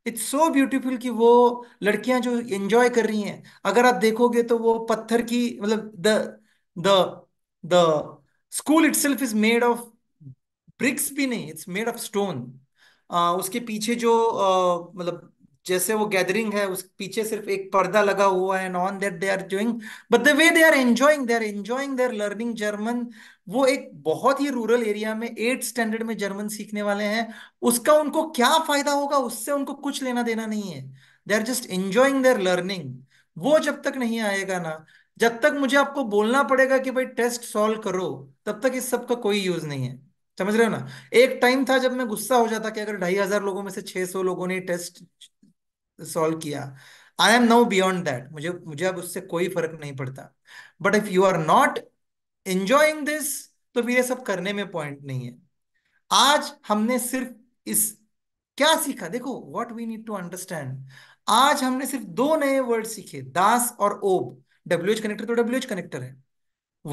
it's so beautiful कि वो लड़कियां जो एंजॉय कर रही हैं अगर आप देखोगे तो वो पत्थर की मतलब the the the school itself is made of bricks भी नहीं इट्स मेड ऑफ स्टोन उसके पीछे जो uh, मतलब जैसे वो गैदरिंग है उस पीछे सिर्फ एक पर्दा लगा हुआ है known that they are doing but the way they are enjoying they are enjoying their learning German वो एक बहुत ही रूरल एरिया में एट स्टैंडर्ड में जर्मन सीखने वाले हैं उसका उनको क्या फायदा होगा उससे उनको कुछ लेना देना नहीं है they are just enjoying their learning वो जब तक नहीं आएगा ना जब तक मुझे आपको बोलना पड़ेगा कि भाई टेस्ट सॉल्व करो तब तक इस सब का कोई यूज नहीं है समझ रहे हो ना एक टाइम था जब मैं गुस्सा हो जाता कि अगर ढाई हजार लोगों में से छह सौ लोगों ने टेस्ट सॉल्व किया I am no beyond that मुझे मुझे अब उससे कोई फर्क नहीं पड़ता but if you are not enjoying this तो फिर ये सब करने में पॉइंट नहीं है आज हमने सिर्फ इस क्या सीखा देखो what we need to understand आज हमने सिर्फ दो नए वर्ड सीखे दास और ओब डब्ल्यू एच कनेक्टर तो डब्ल्यू एच कनेक्टर है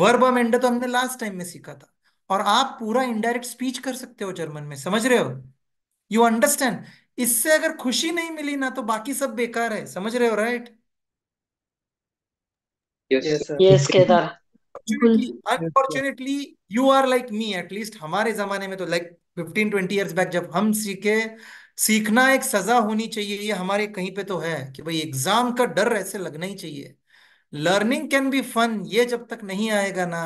वर्ब और एंडर तो हमने लास्ट टाइम में सीखा था और आप पूरा इनडायरेक्ट स्पीच कर सकते हो जर्मन में समझ रहे हो यू अंडरस्टैंड इससे अगर खुशी नहीं मिली ना तो बाकी सब बेकार है समझ रहे हो right yes Kedar unfortunately you are like me at least हमारे जमाने में तो like fifteen twenty years back जब हम सीखे सीखना एक सजा होनी चाहिए ये हमारे कहीं पे तो है कि भाई एग्जाम का डर ऐसे लगना ही चाहिए लर्निंग कैन बी फन ये जब तक नहीं आएगा ना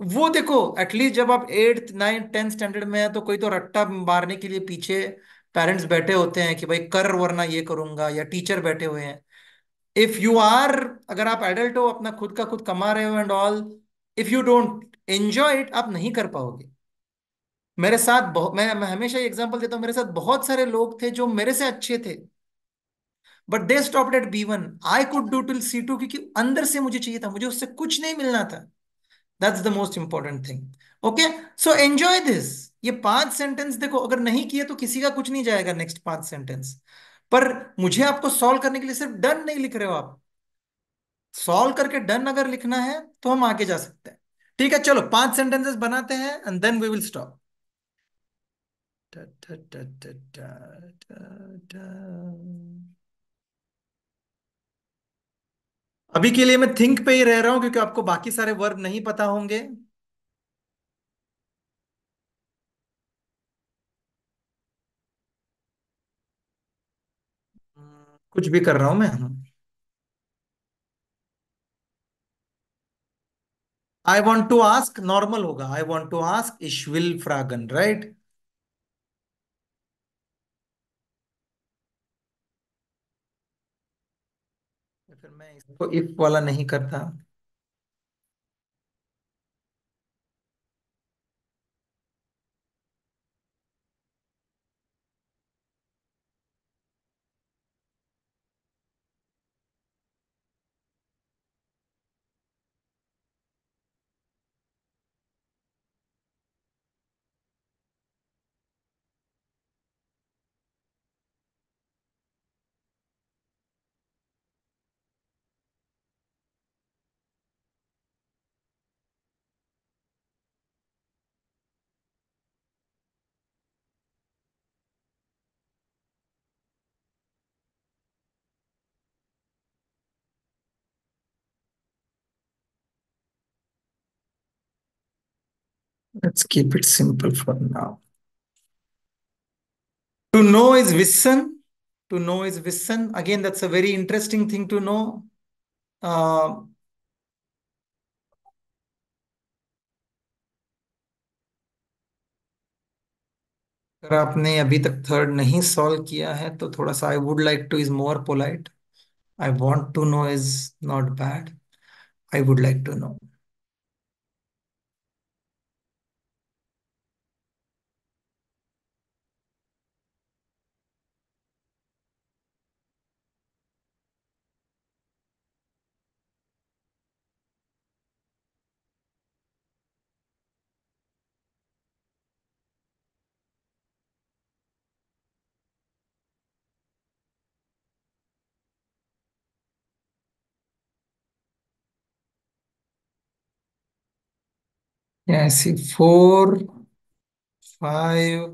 वो देखो एटलीस्ट जब आप एट्थ नाइन्थ टेंथ स्टैंडर्ड में है तो कोई तो रट्टा मारने के लिए पीछे पेरेंट्स बैठे होते हैं कि भाई कर वरना ये करूंगा या टीचर बैठे हुए हैं इफ यू आर अगर आप एडल्ट हो अपना खुद का खुद कमा रहे हो and all if you don't enjoy it आप नहीं कर पाओगे मेरे साथ बहुत मैं, मैं हमेशा एग्जाम्पल देता हूँ मेरे साथ बहुत सारे लोग थे जो मेरे से अच्छे थे but they stop at B one I could do till C two क्योंकि अंदर से मुझे चाहिए था मुझे उससे कुछ नहीं मिलना था that's the most important thing okay so enjoy this ये पांच सेंटेंस देखो अगर नहीं किए तो किसी का कुछ नहीं जाएगा नेक्स्ट पांच सेंटेंस पर मुझे आपको सॉल्व करने के लिए सिर्फ डन नहीं लिख रहे हो आप सॉल्व करके डन अगर लिखना है तो हम आगे जा सकते हैं ठीक है चलो पांच सेंटेंसेस बनाते हैं and then we will stop अभी के लिए मैं थिंक पे ही रह रहा हूँ क्योंकि आपको बाकी सारे वर्ब नहीं पता होंगे हम्म, कुछ भी कर रहा हूं मैं I want to ask normal होगा आई वॉन्ट टू आस्क इश्विल फ्रागन राइट तो इफ वाला नहीं करता Let's keep it simple for now. To know is vision. To know is vision. Again, that's a very interesting thing to know. Uh, अगर आपने अभी तक थर्ड नहीं सॉल्व किया है तो थोड़ा सा I would like to is more polite I want to know is not bad I would like to know Yeah, I see four, five.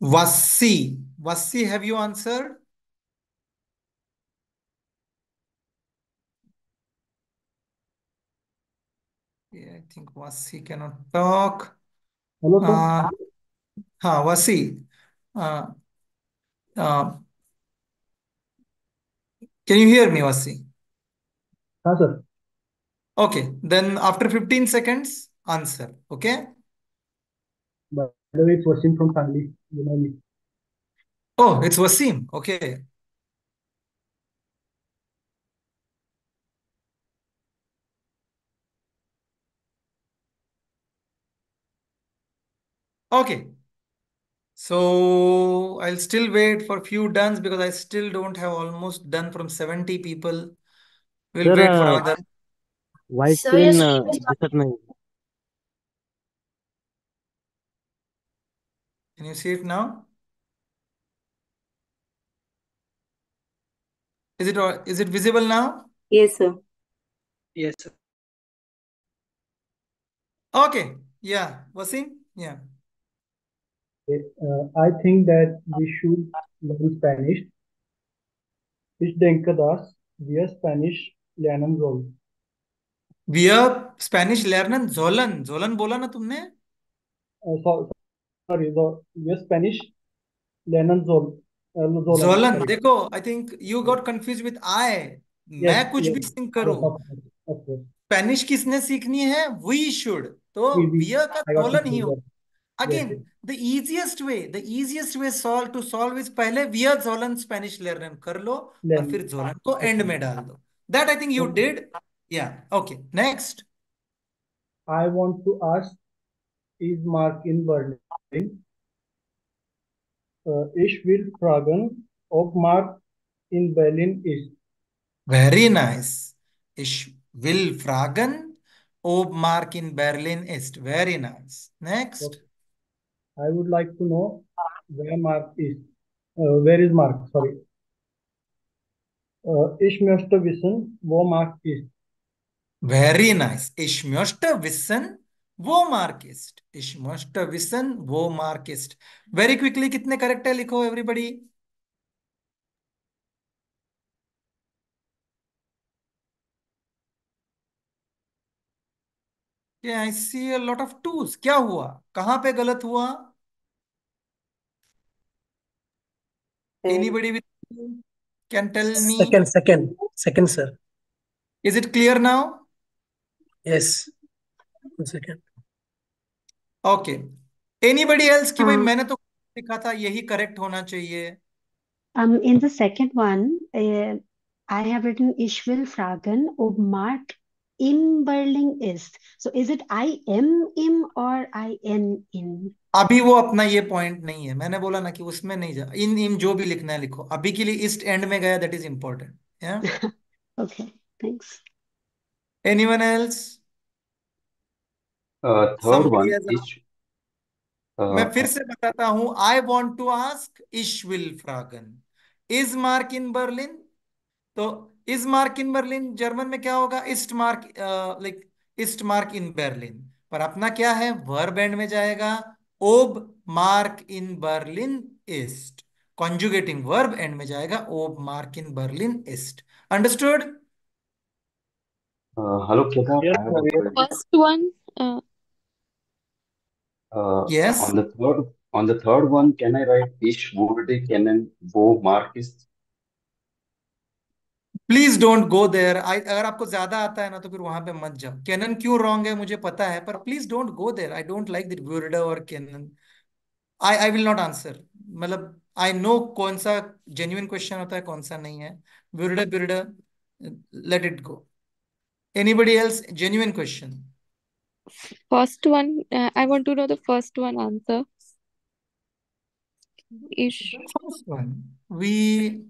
Vasi. Vasi, have you answered? Yeah, I think Vasi cannot talk. Hello, uh, ha, Vasi. Uh, uh, can you hear me, Vasi? Yes, sir. Okay, then after 15 seconds, answer. Okay. By the way, it's Wasim from Tangli. You know me. Oh, it's Wasim. Okay. Okay. So I'll still wait for few duns because I still don't have almost done from 70 people. We'll wait for uh, why सोया पेन uh, Can you see it now? Is it all- is it visible now? Yes, sir. Yes, sir. Okay. Yeah. Wasim? Yeah. uh, I think that we should learn Spanish. Ich denke, dass via Spanish lernen role. बियर Spanish लेर्नन जोलन जोलन बोला ना तुमने sorry ये Spanish लेर्नन जोल जोलन देखो I think you got confuse with I मैं कुछ भी सिंक करूं स्पेनिश किसने सीखनी है वी शुड तो बियर का जोलन ही हो again the easiest way the easiest way solve to solve is पहले वी आर जोलन स्पेनिश लेर्नन कर लो और फिर जोलन को एंड में डाल दो that I think you did Yeah. Okay. Next. I want to ask, is Mark in Berlin? Uh, ich will fragen, ob Mark in Berlin ist. Very nice. Ich will fragen, ob Mark in Berlin ist. Very nice. Next. Okay. I would like to know where Mark is. Uh, where is Mark? Sorry. Uh, ich möchte wissen, wo Mark ist. Very nice Ich möchte वो मार्किस्ट ich möchte वो मार्किस्ट very quickly कितने correct है लिखो everybody I see a lot of twos क्या हुआ कहां पे गलत हुआ anybody with can tell me second second second sir is it clear now yes one second okay anybody else कि भाई um, मैंने तो लिखा था यही करेक्ट होना चाहिए um in the second one uh, I have written ishwil fragan ob Mark in Berlin ist so is it I m im or I n in अभी वो अपना ये पॉइंट नहीं है मैंने बोला ना कि उसमें नहीं जा इन इन जो भी लिखना है लिखो अभी के लिए इस एंड में गया दैट इज इम्पोर्टेंट या okay thanks Anyone else? Third uh, one has uh, मैं फिर से बताता हूं आई वॉन्ट टू आस्क इश विल फ्रागन इज मार्क इन बर्लिन तो इज मार्क इन बर्लिन जर्मन में क्या होगा इस्ट मार्क लाइक इस्ट मार्क इन बर्लिन पर अपना क्या है वर्ब एंड में जाएगा ओब मार्क इन बर्लिन ईस्ट कॉन्जुगेटिंग वर्ब एंड में जाएगा ओब मार्क इन बर्लिन ईस्ट understood Uh, hello, Kedar. Yeah, yeah. First one. Uh... Uh, yes. On the third, on the third one, can I write ish wurde kennen wo Mark please don't go there I अगर आपको ज्यादा आता है ना तो फिर वहां पे मत जाओ कैनन क्यों रॉन्ग है मुझे पता है पर please don't go there I don't like that word और कैनन I I will not answer मतलब आई नो कौन सा जेन्युइन क्वेश्चन होता है कौन सा नहीं है word word let it go Anybody else? Genuine question. First one, uh, I want to know the first one answer. Ish. First one, we,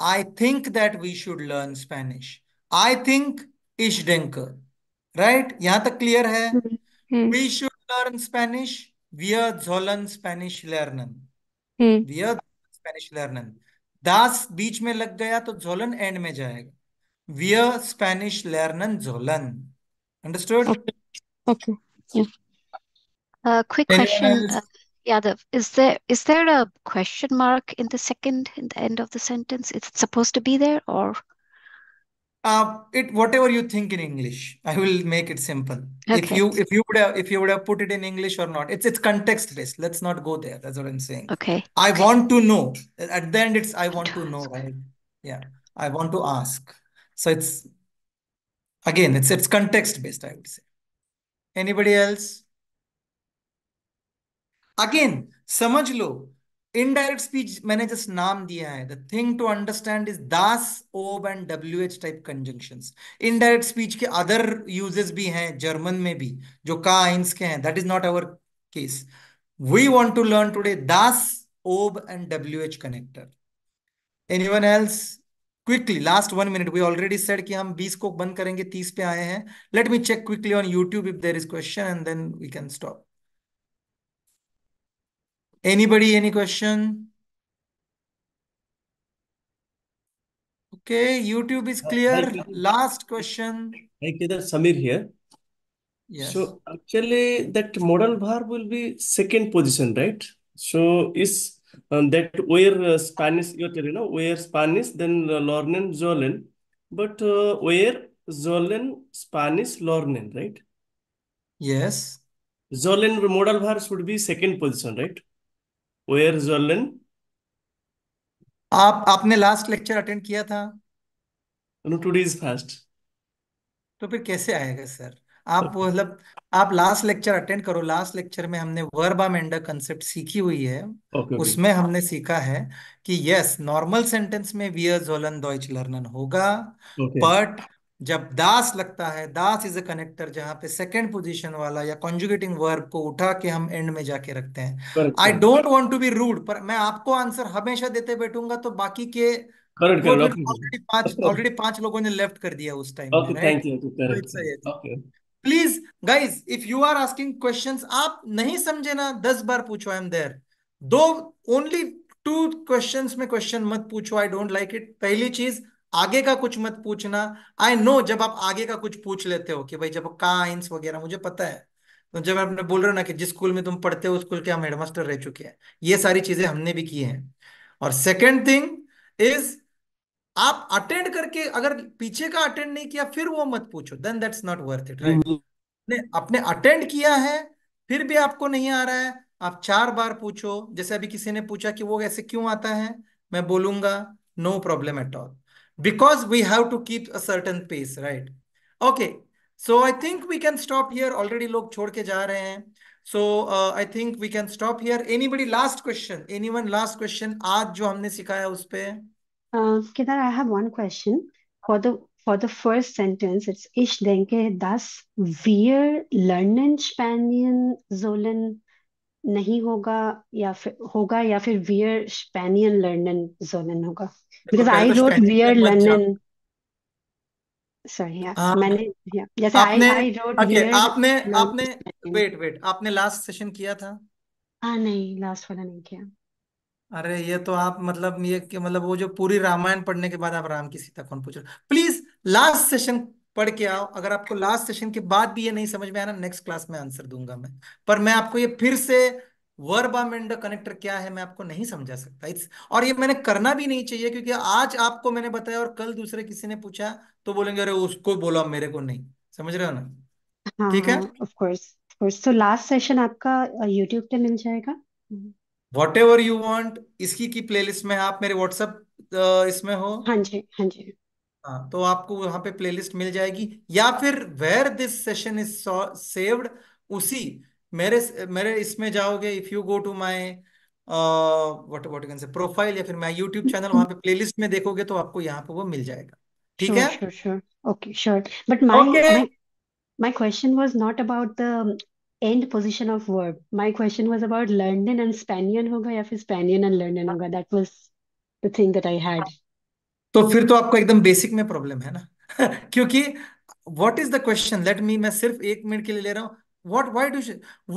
I think that we should learn Spanish. I think ish denker, right? yahan tak clear है. Hmm. We should learn Spanish. we are zolan Spanish lernen. Hmm. we are Spanish lernen. das beech mein lag gaya to zolan end mein jayega We are Spanish lernen sollen. Understood? Okay. okay. Yeah. Uh, quick question. Uh, yeah, the, is there is there a question mark in the second in the end of the sentence? Is it supposed to be there or? Uh, it whatever you think in English. I will make it simple. Okay. If you if you would have if you would have put it in English or not, it's it's context based. Let's not go there. That's what I'm saying. Okay. I okay. want to know. At the end, it's I want to know. Right? Yeah. I want to ask. So it's again, it's it's context based, I would say. Anybody else? Again, समझ लो indirect speech मैंने just नाम दिया है the thing to understand is दास ओब and W H type conjunction indirect speech के other uses भी हैं जर्मन में भी जो का आइंस के हैं that is not our case we want to learn today दास ओब and W H connector anyone else quickly last one minute we already said कि हम 20 को बंद करेंगे 30 पे आए हैं let me check quickly on YouTube if there is question and then we can stop any any question okay YouTube is clear last question Sameer here Yes. So actually, that modal bar will be second position, right? So is um, that where uh, Spanish, you tell you know, where Spanish, then uh, Lornen, Zolen, but uh, where Zolen, Spanish, Lornen, right? Yes. Zolen modal verb should be second position, right? Where Zolen? आप आपने last lecture attend किया था no today is fast तो फिर कैसे आएगा sir आप मतलब आप लास्ट लेक्चर अटेंड करो लास्ट लेक्चर में हमने वर्ब आम कंसेप्ट सीखी हुई है ओके ओके उसमें हमने सीखा है कि यस नॉर्मल सेंटेंस में wir जोलन Deutsch लर्नन होगा ओके बट जब दास लगता है दास इज अ कनेक्टर जहां पे सेकंड पोजीशन वाला या कॉन्जुगेटिंग वर्ब को उठा के हम एंड में जाके रखते हैं I correct don't want to be rude पर मैं आपको आंसर हमेशा देते बैठूंगा तो बाकी के करेक्ट करेक्ट ऑलरेडी पांच ऑलरेडी पांच लोगों ने लेफ्ट कर दिया उस टाइम में ओके राइट थैंक यू तो correct it's correct okay please guys if you are asking question आप नहीं समझे ना दस बार पूछो आई एम देयर दो ओनली टू क्वेश्चन में क्वेश्चन मत पूछो आई डोंट लाइक इट पहली चीज आगे का कुछ मत पूछना आई नो जब आप आगे का कुछ पूछ लेते हो कि भाई जब काइंस वगैरह मुझे पता है तो जब आपने बोल रहे हो ना कि जिस स्कूल में तुम पढ़ते हो उस स्कूल के हम हेडमास्टर रह चुके हैं ये सारी चीजें हमने भी की हैं और सेकेंड थिंग इज आप अटेंड करके अगर पीछे का अटेंड नहीं किया फिर वो मत पूछो then that's not worth it right ने अपने अटेंड किया है फिर भी आपको नहीं आ रहा है आप चार बार पूछो जैसे अभी किसी ने पूछा कि वो ऐसे क्यों आता है मैं बोलूंगा no problem at all because we have to keep a certain pace right okay so I think we can stop here already लोग छोड़ के जा रहे हैं so I think we can stop here anybody last question anyone last question आज जो हमने सिखाया उस पर Kedar, I have one question for the for the first sentence. It's Ich denke, dass wir lernen Spanien sollen nahi hoga ya fir, hoga ya fir we're Spanien lernen sollen hoga. Because I wrote we're lernen. Sorry, yeah. आप, मैंने yeah. जैसे आपने, I, I wrote okay, we're आपने आपने wait wait आपने last session किया था? हाँ नहीं लास्ट वाला नहीं किया. अरे ये तो आप मतलब ये कि मतलब वो जो पूरी रामायण पढ़ने के बाद आप राम की सीता कौन पूछ रहे प्लीज लास्ट सेशन पढ़ के आओ अगर आपको लास्ट सेशन के बाद भी ये नहीं समझ में आया ना नेक्स्ट क्लास में आंसर दूंगा मैं पर मैं आपको ये फिर से वर्ब एंड कनेक्टर क्या है मैं आपको नहीं समझा सकता इट्स और ये मैंने करना भी नहीं चाहिए क्योंकि आज आपको मैंने बताया और कल दूसरे किसी ने पूछा तो बोलेंगे अरे उसको बोला मेरे को नहीं समझ रहे हो ना ठीक है हाँ ऑफ कोर्स ऑफ कोर्स तो लास्ट सेशन आपका यूट्यूब uh, पे मिल जाएगा हम्म। वॉट एवर यू वॉन्ट इसकी की प्लेलिस्ट में आप मेरे व्हाट्सएप इसमें हो हाँ जी हाँ जी हाँ तो आपको वहां पे प्लेलिस्ट मिल जाएगी या फिर where this session is saved उसी मेरे मेरे इसमें जाओगे if you go to my what what can से प्रोफाइल या फिर माय यूट्यूब चैनल वहां पे प्लेलिस्ट में देखोगे तो आपको यहाँ पे वो मिल जाएगा ठीक है sure okay sure but my my question was not about the end position of verb. My question was about London and Spanian होगा या फिर Spanian and London होगा. That was the thing that I had. तो फिर तो आपको एकदम basic में प्रॉब्लम है ना क्योंकि what is the question let me मैं सिर्फ एक मिनट के लिए ले रहा हूँ what why do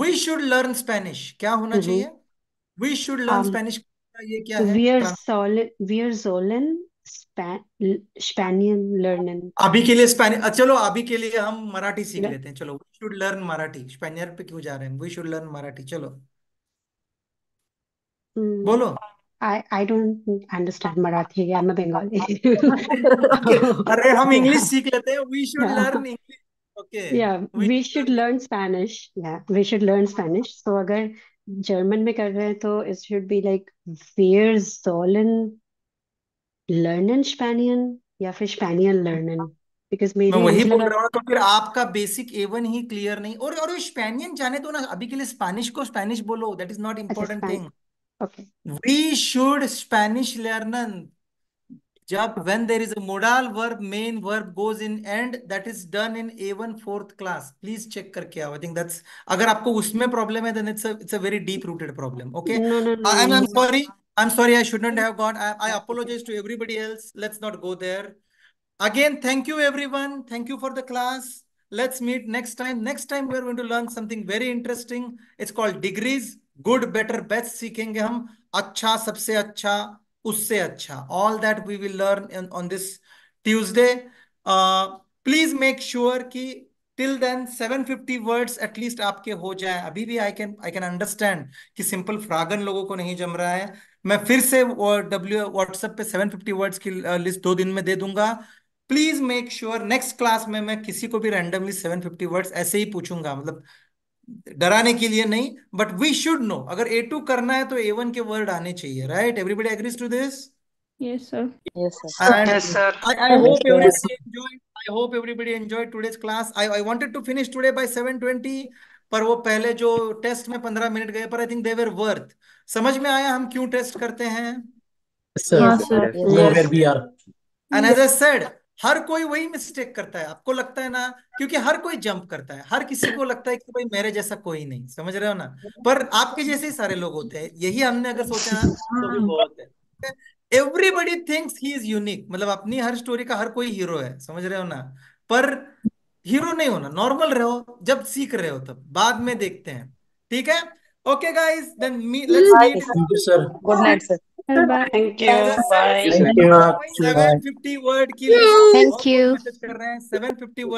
we should learn Spanish क्या होना mm-hmm. चाहिए वी शुड लर्न स्पेनिश ये क्या है वी आर सोलन स्पेनियन लर्निंग अभी के लिए स्पेनियन चलो अभी के लिए हम मराठी सीख लेते हैं चलो वी शुड लर्न मराठी स्पेनियर पे क्यों जा रहे हैं वी शुड लर्न मराठी चलो बोलो I I don't understand Marathi. I'm a Bengali. अरे हम इंग्लिश सीख लेते हैं. We should yeah. learn English. Okay. Yeah, we, we should learn Spanish. Yeah, we should learn Spanish. So अगर जर्मन में कर रहे हैं तो it should be like where's Solon लर्नन स्पेनियन या फिर स्पेनियन लर्नन बिकॉज मैं वही बोल रहा हूँ तो फिर आपका बेसिक एवन ही क्लियर नहीं और और स्पेनियन जाने दो ना अभी के लिए स्पेनिश को स्पेनिश बोलो that is not important thing we should Spanish लर्नन जब when there is a modal verb main verb goes in end that is done in even fourth class please check करके आओ आई थिंक दैट्स अगर आपको उसमें problem है then it's it's a very deep rooted problem okay I am sorry I'm sorry, I shouldn't have gone. I, I apologize to everybody else. Let's not go there. Again, thank you, everyone. Thank you for the class. Let's meet next time. Next time, we're going to learn something very interesting. It's called degrees. Good, better, best. Seekenge hum. Achha, sabse achha, usse achha. All that we will learn in, on this Tuesday. Uh, please make sure ki till then 750 words at least aapke ho jaye abhi bhi i can i can understand ki simple fragan logo ko nahi jam raha hai मैं फिर से W WhatsApp पे 750 words की list दो दिन में दे दूंगा please make sure next class में मैं किसी को भी रैंडमली 750 वर्ड्स ऐसे ही पूछूंगा मतलब डराने के लिए नहीं बट वी शुड नो अगर ए टू करना है तो ए वन के वर्ड आने चाहिए right everybody agrees to this पर वो पहले जो टेस्ट में पंद्रह मिनट गए पर I think they were worth समझ में आया हम क्यों टेस्ट करते हैं एज सेड हाँ, हर कोई वही मिस्टेक करता है आपको लगता है ना क्योंकि हर कोई जंप करता है हर किसी को लगता है कि भाई मेरे जैसा कोई नहीं समझ रहे हो ना पर आपके जैसे ही सारे लोग होते हैं यही हमने अगर सोचा ना तो भी हाँ। बहुत है everybody thinks he is unique मतलब अपनी हर स्टोरी का हर कोई हीरो है समझ रहे हो ना पर हीरो नहीं होना नॉर्मल रहो जब सीख रहे हो तब बाद में देखते हैं ठीक है Okay, guys, then me let's Bye. meet. Thank you, sir. Good night, sir. Bye. Thank you. Bye. Thank you. 750 word Thank you. 750 word